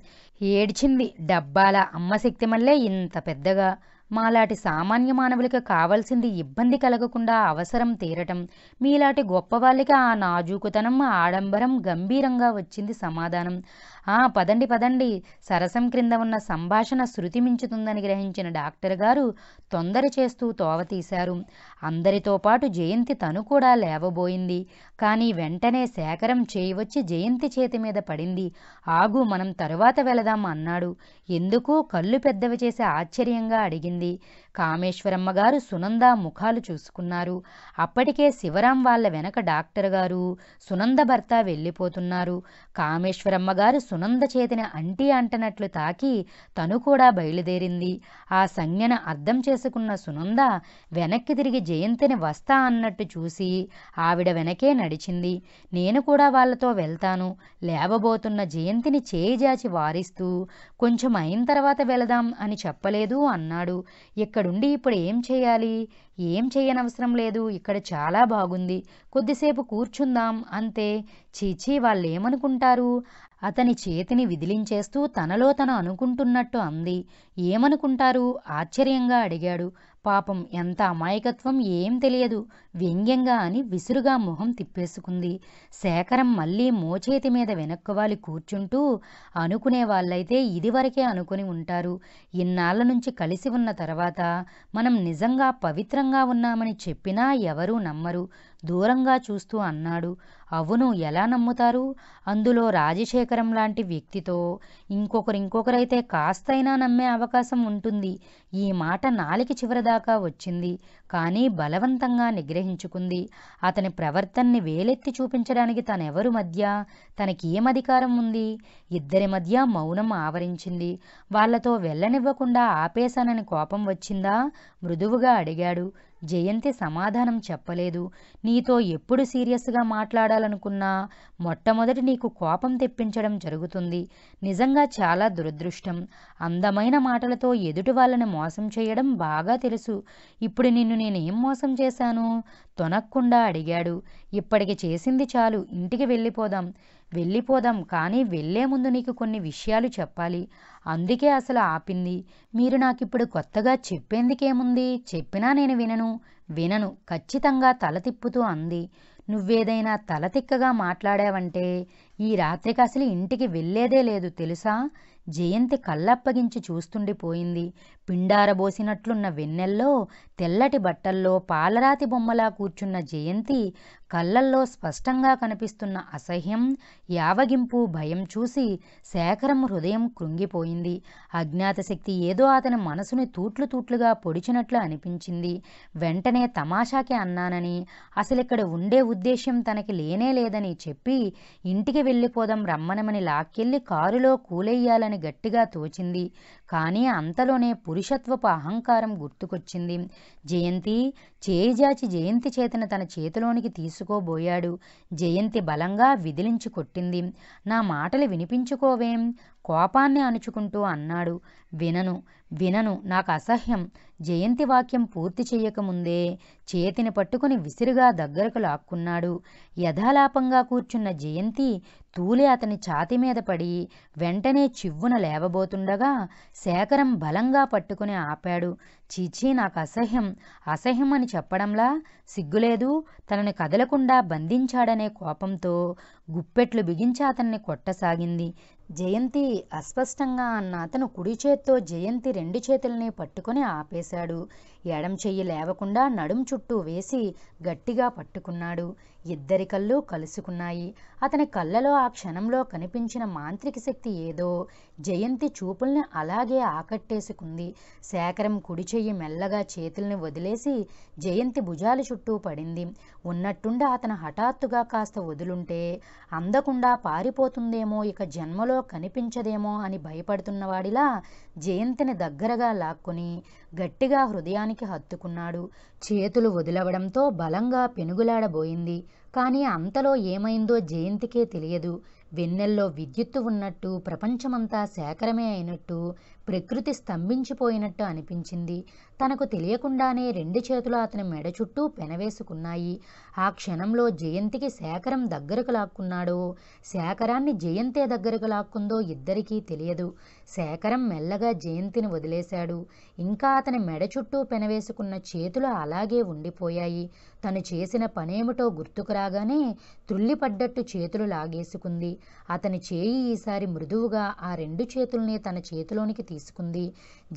ఏడ్చింది డబ్బాల అమ్మశక్తి మళ్ళే ఇంత పెద్దగా మాలాటి సామాన్య మానవులకు కావలసింది ఇబ్బంది కలగకుండా అవసరం తీరటం మీలాంటి గొప్పవాళ్ళకి ఆ నాజూకుతనం ఆడంబరం గంభీరంగా వచ్చింది సమాధానం ఆ పదండి పదండి సరసం క్రింద ఉన్న సంభాషణ శృతి మించుతుందని గ్రహించిన డాక్టర్ గారు తొందర చేస్తూ తోవ తీశారు అందరితో పాటు జయంతి తను కూడా లేవబోయింది కానీ వెంటనే శేఖరం చేయవచ్చి జయంతి చేతి మీద పడింది ఆగు మనం తరువాత వెళదాం అన్నాడు ఎందుకు కళ్ళు పెద్దవి చేసి ఆశ్చర్యంగా అడిగింది కామేశ్వరమ్మగారు సునంద ముఖాలు చూసుకున్నారు అప్పటికే శివరాం వాళ్ళ వెనక డాక్టర్ గారు సునంద భర్త వెళ్ళిపోతున్నారు కామేశ్వరమ్మగారు సునంద చేతిని అంటి అంటనట్లు తాకి తను కూడా బయలుదేరింది ఆ సంజ్ఞను అర్థం చేసుకున్న సునంద వెనక్కి తిరిగి జయంతిని వస్తా అన్నట్టు చూసి ఆవిడ వెనకే నడిచింది నేను కూడా వాళ్ళతో వెళ్తాను లేవబోతున్న జయంతిని చేయిజాచి వారిస్తూ కొంచెం అయిన తర్వాత వెళదాం అని చెప్పలేదు అన్నాడు ఇక్కడ ఇక్కడుండి ఇప్పుడు ఏం చేయాలి ఏం చేయనవసరం లేదు ఇక్కడ చాలా బాగుంది కొద్దిసేపు కూర్చుందాం అంతే చీచీ వాళ్ళేమనుకుంటారు అతని చేతిని విదిలించేస్తూ తనలో తను అనుకుంటున్నట్టు అంది ఏమనుకుంటారు ఆశ్చర్యంగా అడిగాడు పాపం ఎంత అమాయకత్వం ఏం తెలియదు వ్యంగ్యంగా అని విసురుగా మొహం తిప్పేసుకుంది శేఖరం మళ్ళీ మోచేతి మీద వెనక్కువాలి కూర్చుంటూ అనుకునే వాళ్ళైతే ఇదివరకే అనుకుని ఉంటారు ఇన్నాళ్ల నుంచి కలిసి ఉన్న తర్వాత మనం నిజంగా పవిత్రంగా ఉన్నామని చెప్పినా ఎవరూ నమ్మరు దూరంగా చూస్తూ అన్నాడు అవును ఎలా నమ్ముతారు అందులో రాజశేఖరం లాంటి వ్యక్తితో ఇంకొకరు ఇంకొకరైతే కాస్తైనా నమ్మే అవకాశం ఉంటుంది ఈ మాట నాలికి చివరిదాకా వచ్చింది కానీ బలవంతంగా నిగ్రహించుకుంది అతని ప్రవర్తనని వేలెత్తి చూపించడానికి తనెవరు మధ్య తనకేం అధికారం ఉంది ఇద్దరి మధ్య మౌనం ఆవరించింది వాళ్లతో వెళ్ళనివ్వకుండా ఆపేశానని కోపం వచ్చిందా మృదువుగా అడిగాడు జయంతి సమాధానం చెప్పలేదు నీతో ఎప్పుడు సీరియస్గా మాట్లాడాలనుకున్నా మొట్టమొదటి నీకు కోపం తెప్పించడం జరుగుతుంది నిజంగా చాలా దురదృష్టం అందమైన మాటలతో ఎదుటి వాళ్ళని మోసం చేయడం బాగా తెలుసు ఇప్పుడు నిన్ను నేనేం మోసం చేశాను తొనక్కుండా అడిగాడు ఇప్పటికి చేసింది చాలు ఇంటికి వెళ్ళిపోదాం వెళ్ళిపోదాం కానీ వెళ్లే ముందు నీకు కొన్ని విషయాలు చెప్పాలి అందుకే అసలు ఆపింది మీరు నాకిప్పుడు కొత్తగా చెప్పేందుకేముంది చెప్పినా నేను వినను వినను ఖచ్చితంగా తల తిప్పుతూ అంది నువ్వేదైనా తలతిక్కగా మాట్లాడావంటే ఈ రాత్రికి అసలు ఇంటికి వెళ్ళేదే లేదు తెలుసా జయంతి కళ్ళప్పగించి చూస్తుండిపోయింది పిండారబోసినట్లున్న వెన్నెల్లో తెల్లటి బట్టల్లో పాలరాతి బొమ్మలా కూర్చున్న జయంతి కళ్ళల్లో స్పష్టంగా కనిపిస్తున్న అసహ్యం యావగింపు భయం చూసి శేఖరం హృదయం కృంగిపోయింది అజ్ఞాతశక్తి ఏదో అతని మనసుని తూట్లు తూట్లుగా పొడిచినట్లు అనిపించింది వెంటనే తమాషాకి అన్నానని అసలిక్కడ ఉండే ఉద్దేశ్యం తనకి లేనే లేదని చెప్పి ఇంటికి వెళ్ళిపోదాం రమ్మనమని లాక్కెళ్ళి కారులో కూలెయ్యాలని అని గట్టిగా తోచింది కానీ అంతలోనే పురుషత్వపు అహంకారం గుర్తుకొచ్చింది జయంతి చేజాచి జయంతి చేతన తన చేతిలోనికి తీసుకోబోయాడు జయంతి బలంగా విదిలించి కొట్టింది నా మాటలు వినిపించుకోవేం కోపాన్ని అణుచుకుంటూ అన్నాడు వినను వినను నాకు అసహ్యం జయంతి వాక్యం పూర్తి చేయకముందే చేతిని పట్టుకుని విసిరుగా దగ్గరకు లాక్కున్నాడు యథాలాపంగా కూర్చున్న జయంతి తూలి అతని ఛాతి మీద పడి వెంటనే చివ్వున లేవబోతుండగా శేఖరం బలంగా పట్టుకుని ఆపాడు చీచీ నాకు అసహ్యం అసహ్యం అని చెప్పడంలా సిగ్గులేదు తనని కదలకుండా బంధించాడనే కోపంతో గుప్పెట్లు బిగించి అతన్ని కొట్టసాగింది జయంతి అస్పష్టంగా అన్న అతను కుడి చేత్తో జయంతి రెండు చేతుల్ని పట్టుకుని ఆపేశాడు ఎడం చెయ్యి లేవకుండా నడుం చుట్టూ వేసి గట్టిగా పట్టుకున్నాడు ఇద్దరి కళ్ళు కలుసుకున్నాయి అతని కళ్ళలో ఆ క్షణంలో కనిపించిన మాంత్రిక శక్తి ఏదో జయంతి చూపుల్ని అలాగే ఆకట్టేసుకుంది శేఖరం కుడి చెయ్యి మెల్లగా చేతుల్ని వదిలేసి జయంతి భుజాల చుట్టూ పడింది ఉన్నట్టుండి అతను హఠాత్తుగా కాస్త వదులుంటే అందకుండా పారిపోతుందేమో ఇక జన్మలో కనిపించదేమో అని భయపడుతున్నవాడిలా జయంతిని దగ్గరగా లాక్కుని గట్టిగా హృదయానికి హత్తుకున్నాడు చేతులు వదిలవడంతో బలంగా పెనుగులాడబోయింది కానీ అంతలో ఏమైందో జయంతికే తెలియదు వెన్నెల్లో విద్యుత్తు ఉన్నట్టు ప్రపంచమంతా సేకరమే అయినట్టు ప్రకృతి స్తంభించిపోయినట్టు అనిపించింది తనకు తెలియకుండానే రెండు చేతులు అతని మెడ చుట్టూ పెనవేసుకున్నాయి ఆ క్షణంలో జయంతికి శేఖరం దగ్గరకు లాక్కున్నాడు శేఖరాన్ని జయంతే దగ్గరకు లాక్కుందో ఇద్దరికీ తెలియదు శేఖరం మెల్లగా జయంతిని వదిలేశాడు ఇంకా అతని మెడ చుట్టూ పెనవేసుకున్న చేతులు అలాగే ఉండిపోయాయి తను చేసిన పనేమిటో గుర్తుకు రాగానే తుల్లిపడ్డట్టు చేతులు లాగేసుకుంది అతని చేయి ఈసారి మృదువుగా ఆ రెండు చేతుల్ని తన చేతిలోనికి తీసుకుంది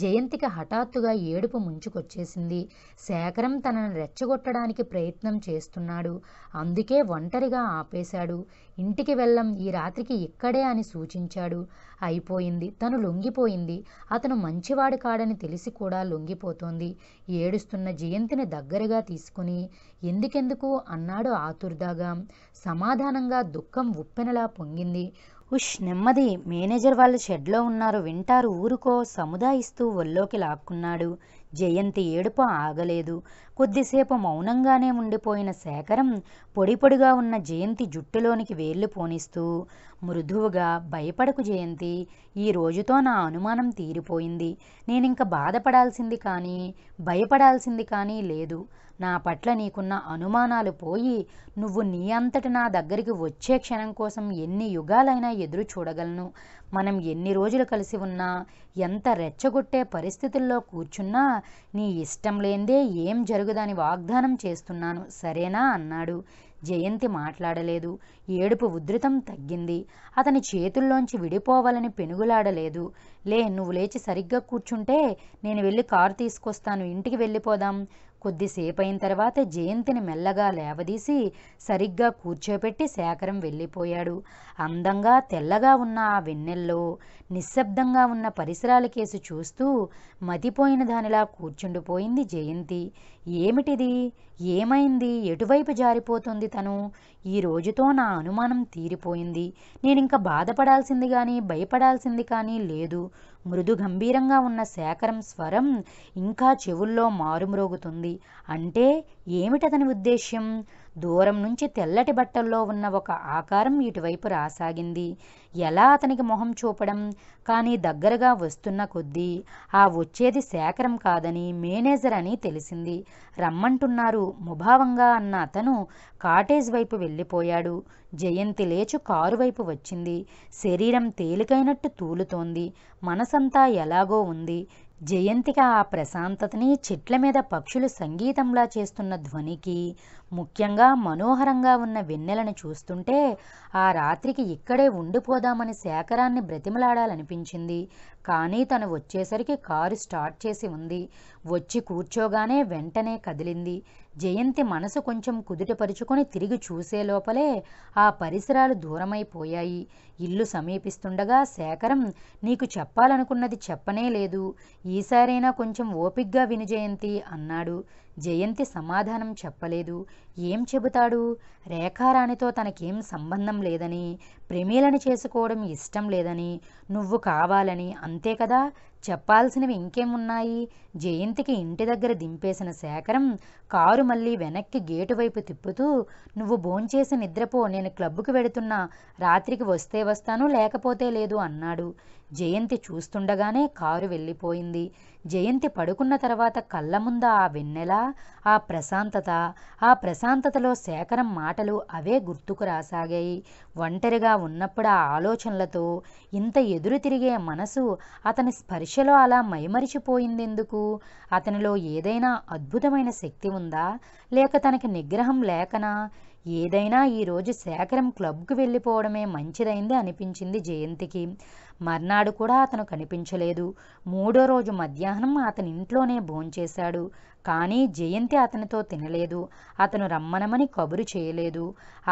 జయంతికి హఠాత్తుగా ఏడుపు ముంచుకొచ్చేసింది శేఖరం తనను రెచ్చగొట్టడానికి ప్రయత్నం చేస్తున్నాడు అందుకే ఒంటరిగా ఆపేశాడు ఇంటికి వెళ్ళం ఈ రాత్రికి ఇక్కడే అని సూచించాడు అయిపోయింది తను లొంగిపోయింది అతను మంచివాడు కాడని తెలిసి కూడా లొంగిపోతోంది ఏడుస్తున్న జయంతిని దగ్గరగా తీసుకుని ఎందుకెందుకు అన్నాడు ఆతుర్దాగా సమాధానంగా దుఃఖం ఉప్పెనలా పొంగింది ఉష్ నెమ్మది మేనేజర్ వాళ్ళు షెడ్లో ఉన్నారు వింటారు ఊరుకో సముదాయిస్తూ ఒల్లోకి లాక్కున్నాడు జయంతి ఏడుపు ఆగలేదు కొద్దిసేపు మౌనంగానే ఉండిపోయిన శేఖరం పొడి పొడిగా ఉన్న జయంతి జుట్టులోనికి వేళ్లు పోనిస్తూ మృదువుగా భయపడకు జయంతి ఈ రోజుతో నా అనుమానం తీరిపోయింది నేనింక బాధపడాల్సింది కానీ భయపడాల్సింది కానీ లేదు నా పట్ల నీకున్న అనుమానాలు పోయి నువ్వు నీ అంతటి నా దగ్గరికి వచ్చే క్షణం కోసం ఎన్ని యుగాలైనా ఎదురు చూడగలను మనం ఎన్ని రోజులు కలిసి ఉన్నా ఎంత రెచ్చగొట్టే పరిస్థితుల్లో కూర్చున్నా నీ ఇష్టం లేందే ఏం జరుగుదని వాగ్దానం చేస్తున్నాను సరేనా అన్నాడు జయంతి మాట్లాడలేదు ఏడుపు ఉధృతం తగ్గింది అతని చేతుల్లోంచి విడిపోవాలని పెనుగులాడలేదు లే నువ్వు లేచి సరిగ్గా కూర్చుంటే నేను వెళ్ళి కారు తీసుకొస్తాను ఇంటికి వెళ్ళిపోదాం కొద్దిసేపు అయిన తర్వాత జయంతిని మెల్లగా లేవదీసి సరిగ్గా కూర్చోపెట్టి శేఖరం వెళ్ళిపోయాడు అందంగా తెల్లగా ఉన్న ఆ వెన్నెల్లో నిశ్శబ్దంగా ఉన్న పరిసరాల కేసు చూస్తూ మతిపోయిన దానిలా కూర్చుండిపోయింది జయంతి ఏమిటిది ఏమైంది ఎటువైపు జారిపోతుంది తను ఈ రోజుతో నా అనుమానం తీరిపోయింది నేనింక బాధపడాల్సింది కానీ భయపడాల్సింది కానీ లేదు మృదు గంభీరంగా ఉన్న శేఖరం స్వరం ఇంకా చెవుల్లో మారుమ్రోగుతుంది అంటే ఏమిటతని ఉద్దేశ్యం దూరం నుంచి తెల్లటి బట్టల్లో ఉన్న ఒక ఆకారం ఇటువైపు రాసాగింది ఎలా అతనికి మొహం చూపడం కానీ దగ్గరగా వస్తున్న కొద్దీ ఆ వచ్చేది శేఖరం కాదని మేనేజర్ అని తెలిసింది రమ్మంటున్నారు ముభావంగా అన్న అతను కాటేజ్ వైపు వెళ్ళిపోయాడు జయంతి లేచు కారు వైపు వచ్చింది శరీరం తేలికైనట్టు తూలుతోంది మనసంతా ఎలాగో ఉంది జయంతికి ఆ ప్రశాంతతని చెట్ల మీద పక్షులు సంగీతంలా చేస్తున్న ధ్వనికి ముఖ్యంగా మనోహరంగా ఉన్న వెన్నెలను చూస్తుంటే ఆ రాత్రికి ఇక్కడే ఉండిపోదాం తీసుకుపోదామని శేఖరాన్ని బ్రతిమలాడాలనిపించింది కానీ తను వచ్చేసరికి కారు స్టార్ట్ చేసి ఉంది వచ్చి కూర్చోగానే వెంటనే కదిలింది జయంతి మనసు కొంచెం కుదుటపరుచుకొని తిరిగి చూసే లోపలే ఆ పరిసరాలు దూరమైపోయాయి ఇల్లు సమీపిస్తుండగా శేఖరం నీకు చెప్పాలనుకున్నది చెప్పనే లేదు ఈసారైనా కొంచెం ఓపిగ్గా వినిజయంతి జయంతి అన్నాడు జయంతి సమాధానం చెప్పలేదు ఏం చెబుతాడు రేఖారాణితో తనకేం సంబంధం లేదని ప్రేమీలను చేసుకోవడం ఇష్టం లేదని నువ్వు కావాలని అంతే కదా చెప్పాల్సినవి ఇంకేమున్నాయి జయంతికి ఇంటి దగ్గర దింపేసిన శేఖరం కారు మళ్ళీ వెనక్కి గేటు వైపు తిప్పుతూ నువ్వు భోంచేసి నిద్రపో నేను క్లబ్కు వెడుతున్నా రాత్రికి వస్తే వస్తాను లేకపోతే లేదు అన్నాడు జయంతి చూస్తుండగానే కారు వెళ్ళిపోయింది జయంతి పడుకున్న తర్వాత కళ్ళ ముందు ఆ వెన్నెల ఆ ప్రశాంతత ఆ ప్రశాంతతలో శేఖరం మాటలు అవే గుర్తుకు రాసాగాయి ఒంటరిగా ఉన్నప్పుడు ఆ ఆలోచనలతో ఇంత ఎదురు తిరిగే మనసు అతని స్పర్శలో అలా మైమరిచిపోయిందెందుకు అతనిలో ఏదైనా అద్భుతమైన శక్తి ఉందా లేక తనకి నిగ్రహం లేకనా ఏదైనా ఈరోజు శేఖరం క్లబ్కు వెళ్ళిపోవడమే మంచిదైంది అనిపించింది జయంతికి మర్నాడు కూడా అతను కనిపించలేదు మూడో రోజు మధ్యాహ్నం అతని ఇంట్లోనే భోంచేశాడు కానీ జయంతి అతనితో తినలేదు అతను రమ్మనమని కబురు చేయలేదు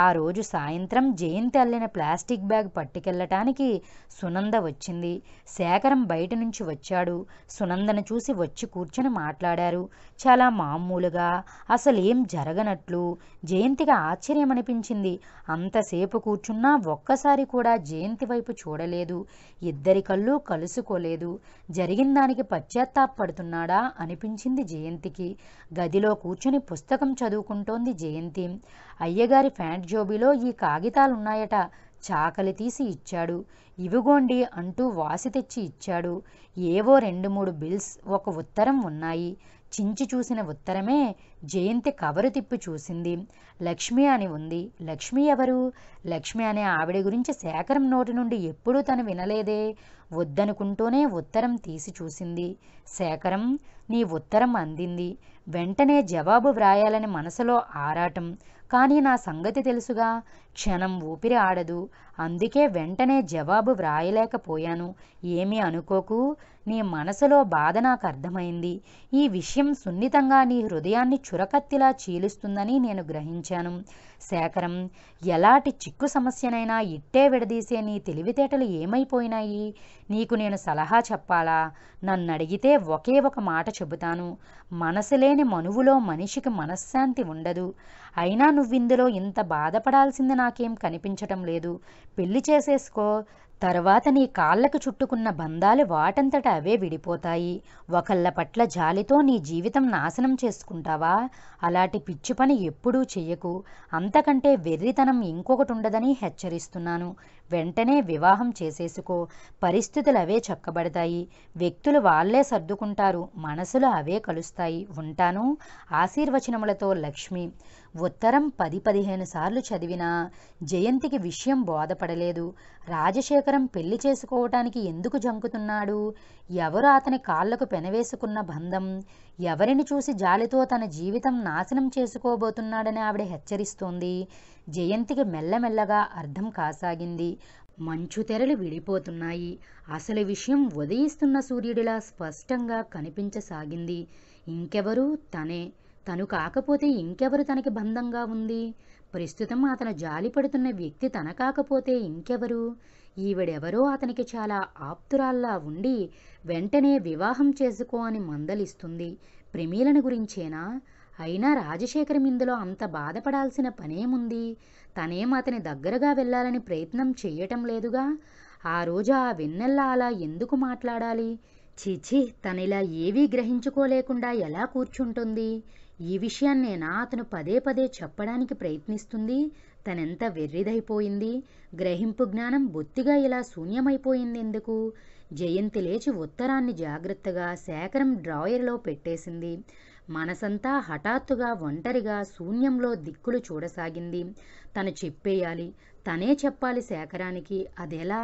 ఆ రోజు సాయంత్రం జయంతి అల్లిన ప్లాస్టిక్ బ్యాగ్ పట్టుకెళ్ళటానికి సునంద వచ్చింది శేఖరం బయట నుంచి వచ్చాడు సునందను చూసి వచ్చి కూర్చొని మాట్లాడారు చాలా మామూలుగా అసలేం జరగనట్లు జయంతిగా ఆశ్చర్యం అనిపించింది అంతసేపు కూర్చున్నా ఒక్కసారి కూడా జయంతి వైపు చూడలేదు ఇద్దరి కళ్ళు కలుసుకోలేదు జరిగిన దానికి పశ్చాత్తాపడుతున్నాడా అనిపించింది జయంతికి వచ్చి గదిలో కూర్చుని పుస్తకం చదువుకుంటోంది జయంతి అయ్యగారి ఫ్యాంట్ జోబీలో ఈ కాగితాలున్నాయట చాకలి తీసి ఇచ్చాడు ఇవిగోండి అంటూ వాసి తెచ్చి ఇచ్చాడు ఏవో రెండు మూడు బిల్స్ ఒక ఉత్తరం ఉన్నాయి చించి చూసిన ఉత్తరమే జయంతి కవరు తిప్పి చూసింది లక్ష్మి అని ఉంది లక్ష్మి ఎవరు లక్ష్మి అనే ఆవిడ గురించి శేఖరం నోటి నుండి ఎప్పుడూ తను వినలేదే వద్దనుకుంటూనే ఉత్తరం తీసి చూసింది శేఖరం నీ ఉత్తరం అందింది వెంటనే జవాబు వ్రాయాలని మనసులో ఆరాటం కానీ నా సంగతి తెలుసుగా క్షణం ఊపిరి ఆడదు అందుకే వెంటనే జవాబు వ్రాయలేకపోయాను ఏమీ అనుకోకు నీ మనసులో బాధ నాకు అర్థమైంది ఈ విషయం సున్నితంగా నీ హృదయాన్ని చురకత్తిలా చీలుస్తుందని నేను గ్రహించాను శేఖరం ఎలాంటి చిక్కు సమస్యనైనా ఇట్టే విడదీసే నీ తెలివితేటలు ఏమైపోయినాయి నీకు నేను సలహా చెప్పాలా నన్ను అడిగితే ఒకే ఒక మాట చెబుతాను మనసులేని మనువులో మనిషికి మనశ్శాంతి ఉండదు అయినా నువ్విందులో ఇంత బాధపడాల్సింది నాకేం కనిపించటం లేదు పెళ్లి చేసేసుకో తర్వాత నీ కాళ్ళకు చుట్టుకున్న బంధాలు వాటంతట అవే విడిపోతాయి ఒకళ్ళ పట్ల జాలితో నీ జీవితం నాశనం చేసుకుంటావా అలాంటి పిచ్చి పని ఎప్పుడూ చెయ్యకు అంతకంటే వెర్రితనం ఇంకొకటి ఉండదని హెచ్చరిస్తున్నాను వెంటనే వివాహం చేసేసుకో పరిస్థితులు అవే చక్కబడతాయి వ్యక్తులు వాళ్లే సర్దుకుంటారు మనసులు అవే కలుస్తాయి ఉంటాను ఆశీర్వచనములతో లక్ష్మి ఉత్తరం పది పదిహేను సార్లు చదివినా జయంతికి విషయం బోధపడలేదు రాజశేఖరం పెళ్లి చేసుకోవటానికి ఎందుకు జంకుతున్నాడు ఎవరు అతని కాళ్లకు పెనవేసుకున్న బంధం ఎవరిని చూసి జాలితో తన జీవితం నాశనం చేసుకోబోతున్నాడని ఆవిడ హెచ్చరిస్తోంది జయంతికి మెల్లమెల్లగా అర్థం కాసాగింది మంచు తెరలు విడిపోతున్నాయి అసలు విషయం ఉదయిస్తున్న సూర్యుడిలా స్పష్టంగా కనిపించసాగింది ఇంకెవరూ తనే తను కాకపోతే ఇంకెవరు తనకి బంధంగా ఉంది ప్రస్తుతం అతను జాలి పడుతున్న వ్యక్తి తన కాకపోతే ఇంకెవరు ఈవిడెవరో అతనికి చాలా ఆప్తురాల్లా ఉండి వెంటనే వివాహం చేసుకో అని మందలిస్తుంది ప్రమీలను గురించేనా అయినా రాజశేఖర ఇందులో అంత బాధపడాల్సిన పనేముంది తనేం అతని దగ్గరగా వెళ్ళాలని ప్రయత్నం చేయటం లేదుగా ఆ రోజు ఆ వెన్నెల్లా అలా ఎందుకు మాట్లాడాలి చీచి తనిలా ఏవీ గ్రహించుకోలేకుండా ఎలా కూర్చుంటుంది ఈ విషయాన్నేనా అతను పదే పదే చెప్పడానికి ప్రయత్నిస్తుంది తనెంత వెర్రిదైపోయింది గ్రహింపు జ్ఞానం బొత్తిగా ఇలా శూన్యమైపోయింది ఎందుకు జయంతి లేచి ఉత్తరాన్ని జాగ్రత్తగా శేఖరం డ్రాయర్లో పెట్టేసింది మనసంతా హఠాత్తుగా ఒంటరిగా శూన్యంలో దిక్కులు చూడసాగింది తను చెప్పేయాలి తనే చెప్పాలి శేఖరానికి అదెలా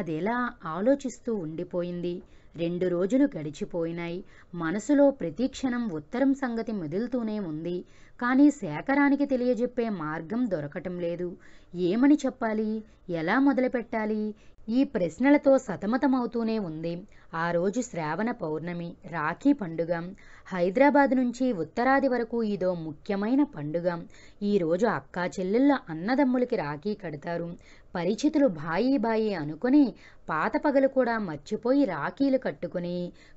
అదెలా ఆలోచిస్తూ ఉండిపోయింది రెండు రోజులు గడిచిపోయినాయి మనసులో క్షణం ఉత్తరం సంగతి మెదులుతూనే ఉంది కానీ శేఖరానికి తెలియజెప్పే మార్గం దొరకటం లేదు ఏమని చెప్పాలి ఎలా మొదలుపెట్టాలి ఈ ప్రశ్నలతో సతమతమవుతూనే ఉంది ఆ రోజు శ్రావణ పౌర్ణమి రాఖీ పండుగ హైదరాబాద్ నుంచి ఉత్తరాది వరకు ఇదో ముఖ్యమైన పండుగ ఈరోజు అక్కా చెల్లెళ్ళ అన్నదమ్ములకి రాఖీ కడతారు పరిచితులు బాయి బాయి అనుకుని పాత పగలు కూడా మర్చిపోయి రాఖీలు కట్టుకుని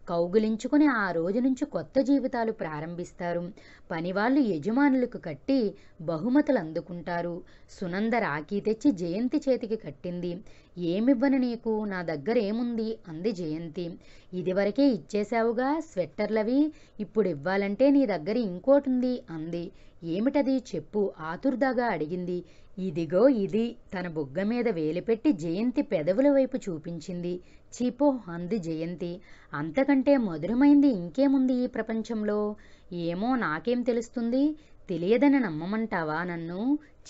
కౌగులించుకుని ఆ రోజు నుంచి కొత్త జీవితాలు ప్రారంభిస్తారు పనివాళ్లు యజమానులకు కట్టి బహుమతులు అందుకుంటారు సునంద రాఖీ తెచ్చి జయంతి చేతికి కట్టింది ఏమివ్వను నీకు నా దగ్గర ఏముంది అంది జయంతి ఇదివరకే ఇచ్చేశావుగా స్వెట్టర్లవి ఇప్పుడు ఇవ్వాలంటే నీ దగ్గర ఇంకోటుంది అంది ఏమిటది చెప్పు ఆతుర్దాగా అడిగింది ఇదిగో ఇది తన బుగ్గ మీద వేలిపెట్టి జయంతి పెదవుల వైపు చూపించింది చీపో అంది జయంతి అంతకంటే మధురమైంది ఇంకేముంది ఈ ప్రపంచంలో ఏమో నాకేం తెలుస్తుంది తెలియదని నమ్మమంటావా నన్ను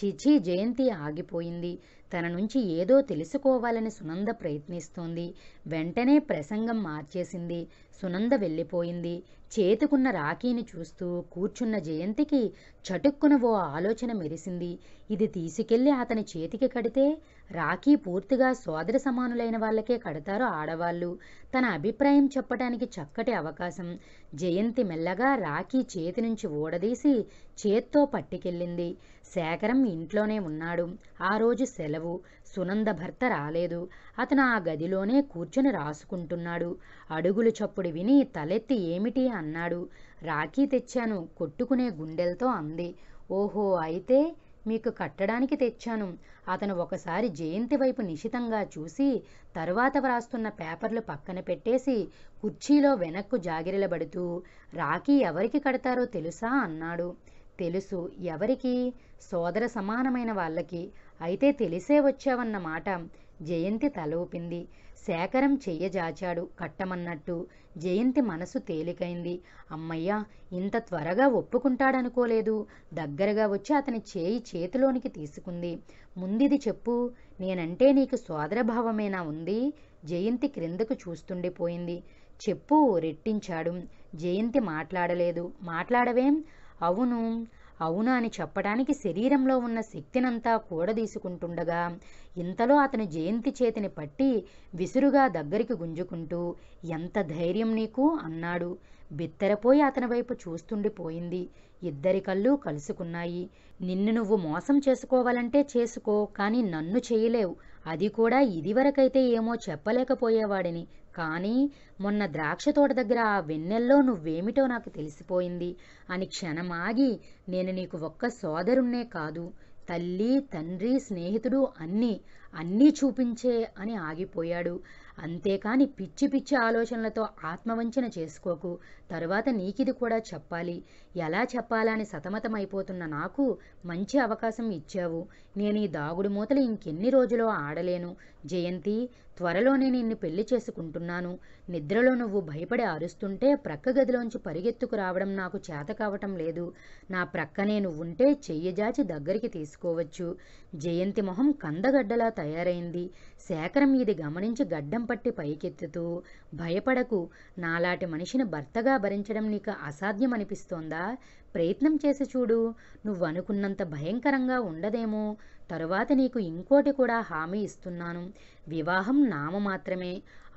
చిచి జయంతి ఆగిపోయింది తన నుంచి ఏదో తెలుసుకోవాలని సునంద ప్రయత్నిస్తోంది వెంటనే ప్రసంగం మార్చేసింది సునంద వెళ్ళిపోయింది చేతుకున్న రాఖీని చూస్తూ కూర్చున్న జయంతికి చటుక్కున ఓ ఆలోచన మెరిసింది ఇది తీసుకెళ్లి అతని చేతికి కడితే రాఖీ పూర్తిగా సోదర సమానులైన వాళ్ళకే కడతారు ఆడవాళ్ళు తన అభిప్రాయం చెప్పడానికి చక్కటి అవకాశం జయంతి మెల్లగా రాఖీ చేతి నుంచి ఓడదీసి చేత్తో పట్టుకెళ్ళింది శేఖరం ఇంట్లోనే ఉన్నాడు ఆ రోజు సెలవు సునంద భర్త రాలేదు అతను ఆ గదిలోనే కూర్చుని రాసుకుంటున్నాడు అడుగులు చప్పుడు విని తలెత్తి ఏమిటి అన్నాడు రాఖీ తెచ్చాను కొట్టుకునే గుండెలతో అంది ఓహో అయితే మీకు కట్టడానికి తెచ్చాను అతను ఒకసారి జయంతి వైపు నిశితంగా చూసి తరువాత వ్రాస్తున్న పేపర్లు పక్కన పెట్టేసి కుర్చీలో వెనక్కు జాగిరలబడుతూ రాఖీ ఎవరికి కడతారో తెలుసా అన్నాడు తెలుసు ఎవరికి సోదర సమానమైన వాళ్ళకి అయితే తెలిసే వచ్చావన్న మాట జయంతి తల ఊపింది శేఖరం చెయ్యజాచాడు కట్టమన్నట్టు జయంతి మనసు తేలికైంది అమ్మయ్యా ఇంత త్వరగా ఒప్పుకుంటాడనుకోలేదు దగ్గరగా వచ్చి అతని చేయి చేతిలోనికి తీసుకుంది ముందిది చెప్పు నేనంటే నీకు సోదరభావమేనా ఉంది జయంతి క్రిందకు చూస్తుండిపోయింది చెప్పు రెట్టించాడు జయంతి మాట్లాడలేదు మాట్లాడవేం అవును అవును అని చెప్పడానికి శరీరంలో ఉన్న శక్తినంతా కూడదీసుకుంటుండగా ఇంతలో అతని జయంతి చేతిని పట్టి విసురుగా దగ్గరికి గుంజుకుంటూ ఎంత ధైర్యం నీకు అన్నాడు బిత్తరపోయి అతని వైపు చూస్తుండిపోయింది ఇద్దరి కళ్ళు కలుసుకున్నాయి నిన్ను నువ్వు మోసం చేసుకోవాలంటే చేసుకో కానీ నన్ను చేయలేవు అది కూడా ఇదివరకైతే ఏమో చెప్పలేకపోయేవాడిని కానీ మొన్న ద్రాక్ష తోట దగ్గర ఆ వెన్నెల్లో నువ్వేమిటో నాకు తెలిసిపోయింది అని క్షణమాగి నేను నీకు ఒక్క సోదరుణ్ణే కాదు తల్లి తండ్రి స్నేహితుడు అన్నీ అన్నీ చూపించే అని ఆగిపోయాడు అంతేకాని పిచ్చి పిచ్చి ఆలోచనలతో ఆత్మవంచన చేసుకోకు తరువాత నీకిది కూడా చెప్పాలి ఎలా చెప్పాలని సతమతమైపోతున్న నాకు మంచి అవకాశం ఇచ్చావు నేను ఈ దాగుడు మూతలు ఇంకెన్ని రోజులో ఆడలేను జయంతి త్వరలోనే నిన్ను పెళ్లి చేసుకుంటున్నాను నిద్రలో నువ్వు భయపడి అరుస్తుంటే ప్రక్క గదిలోంచి పరిగెత్తుకు రావడం నాకు చేత కావటం లేదు నా ప్రక్కనే నువ్వుంటే చెయ్యజాచి దగ్గరికి తీసుకోవచ్చు జయంతి మొహం కందగడ్డలా తయారైంది శేఖరం ఇది గమనించి గడ్డం పట్టి పైకెత్తుతూ భయపడకు నాలాంటి మనిషిని భర్తగా భరించడం నీకు అసాధ్యం అనిపిస్తోందా ప్రయత్నం చేసి చూడు నువ్వు అనుకున్నంత భయంకరంగా ఉండదేమో తరువాత నీకు ఇంకోటి కూడా హామీ ఇస్తున్నాను వివాహం నామ మాత్రమే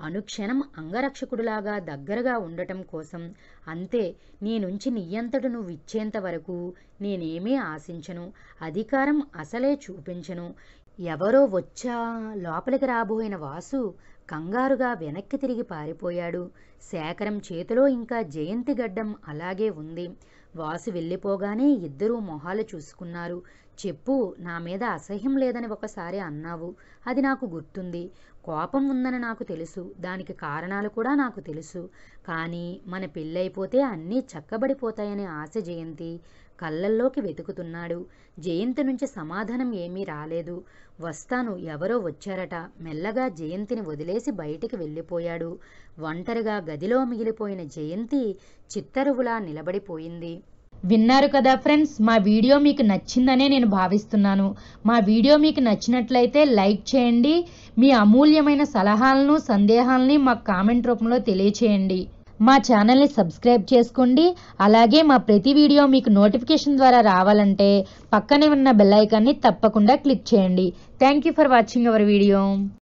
అనుక్షణం అంగరక్షకుడులాగా దగ్గరగా ఉండటం కోసం అంతే నీ నుంచి నీయంతట నువ్వు ఇచ్చేంత వరకు నేనేమీ ఆశించను అధికారం అసలే చూపించను ఎవరో వచ్చా లోపలికి రాబోయిన వాసు కంగారుగా వెనక్కి తిరిగి పారిపోయాడు శేఖరం చేతిలో ఇంకా జయంతి గడ్డం అలాగే ఉంది వాసు వెళ్ళిపోగానే ఇద్దరూ మొహాలు చూసుకున్నారు చెప్పు నా మీద అసహ్యం లేదని ఒకసారి అన్నావు అది నాకు గుర్తుంది కోపం ఉందని నాకు తెలుసు దానికి కారణాలు కూడా నాకు తెలుసు కానీ మన పెళ్ళైపోతే అన్నీ చక్కబడిపోతాయనే ఆశ జయంతి కళ్ళల్లోకి వెతుకుతున్నాడు జయంతి నుంచి సమాధానం ఏమీ రాలేదు వస్తాను ఎవరో వచ్చారట మెల్లగా జయంతిని వదిలేసి బయటికి వెళ్ళిపోయాడు ఒంటరిగా గదిలో మిగిలిపోయిన జయంతి చిత్తరువులా నిలబడిపోయింది విన్నారు కదా ఫ్రెండ్స్ మా వీడియో మీకు నచ్చిందనే నేను భావిస్తున్నాను మా వీడియో మీకు నచ్చినట్లయితే లైక్ చేయండి మీ అమూల్యమైన సలహాలను సందేహాలని మాకు కామెంట్ రూపంలో తెలియచేయండి మా ఛానల్ని సబ్స్క్రైబ్ చేసుకోండి అలాగే మా ప్రతి వీడియో మీకు నోటిఫికేషన్ ద్వారా రావాలంటే పక్కనే ఉన్న బెల్లైకాన్ని తప్పకుండా క్లిక్ చేయండి thank you for watching our video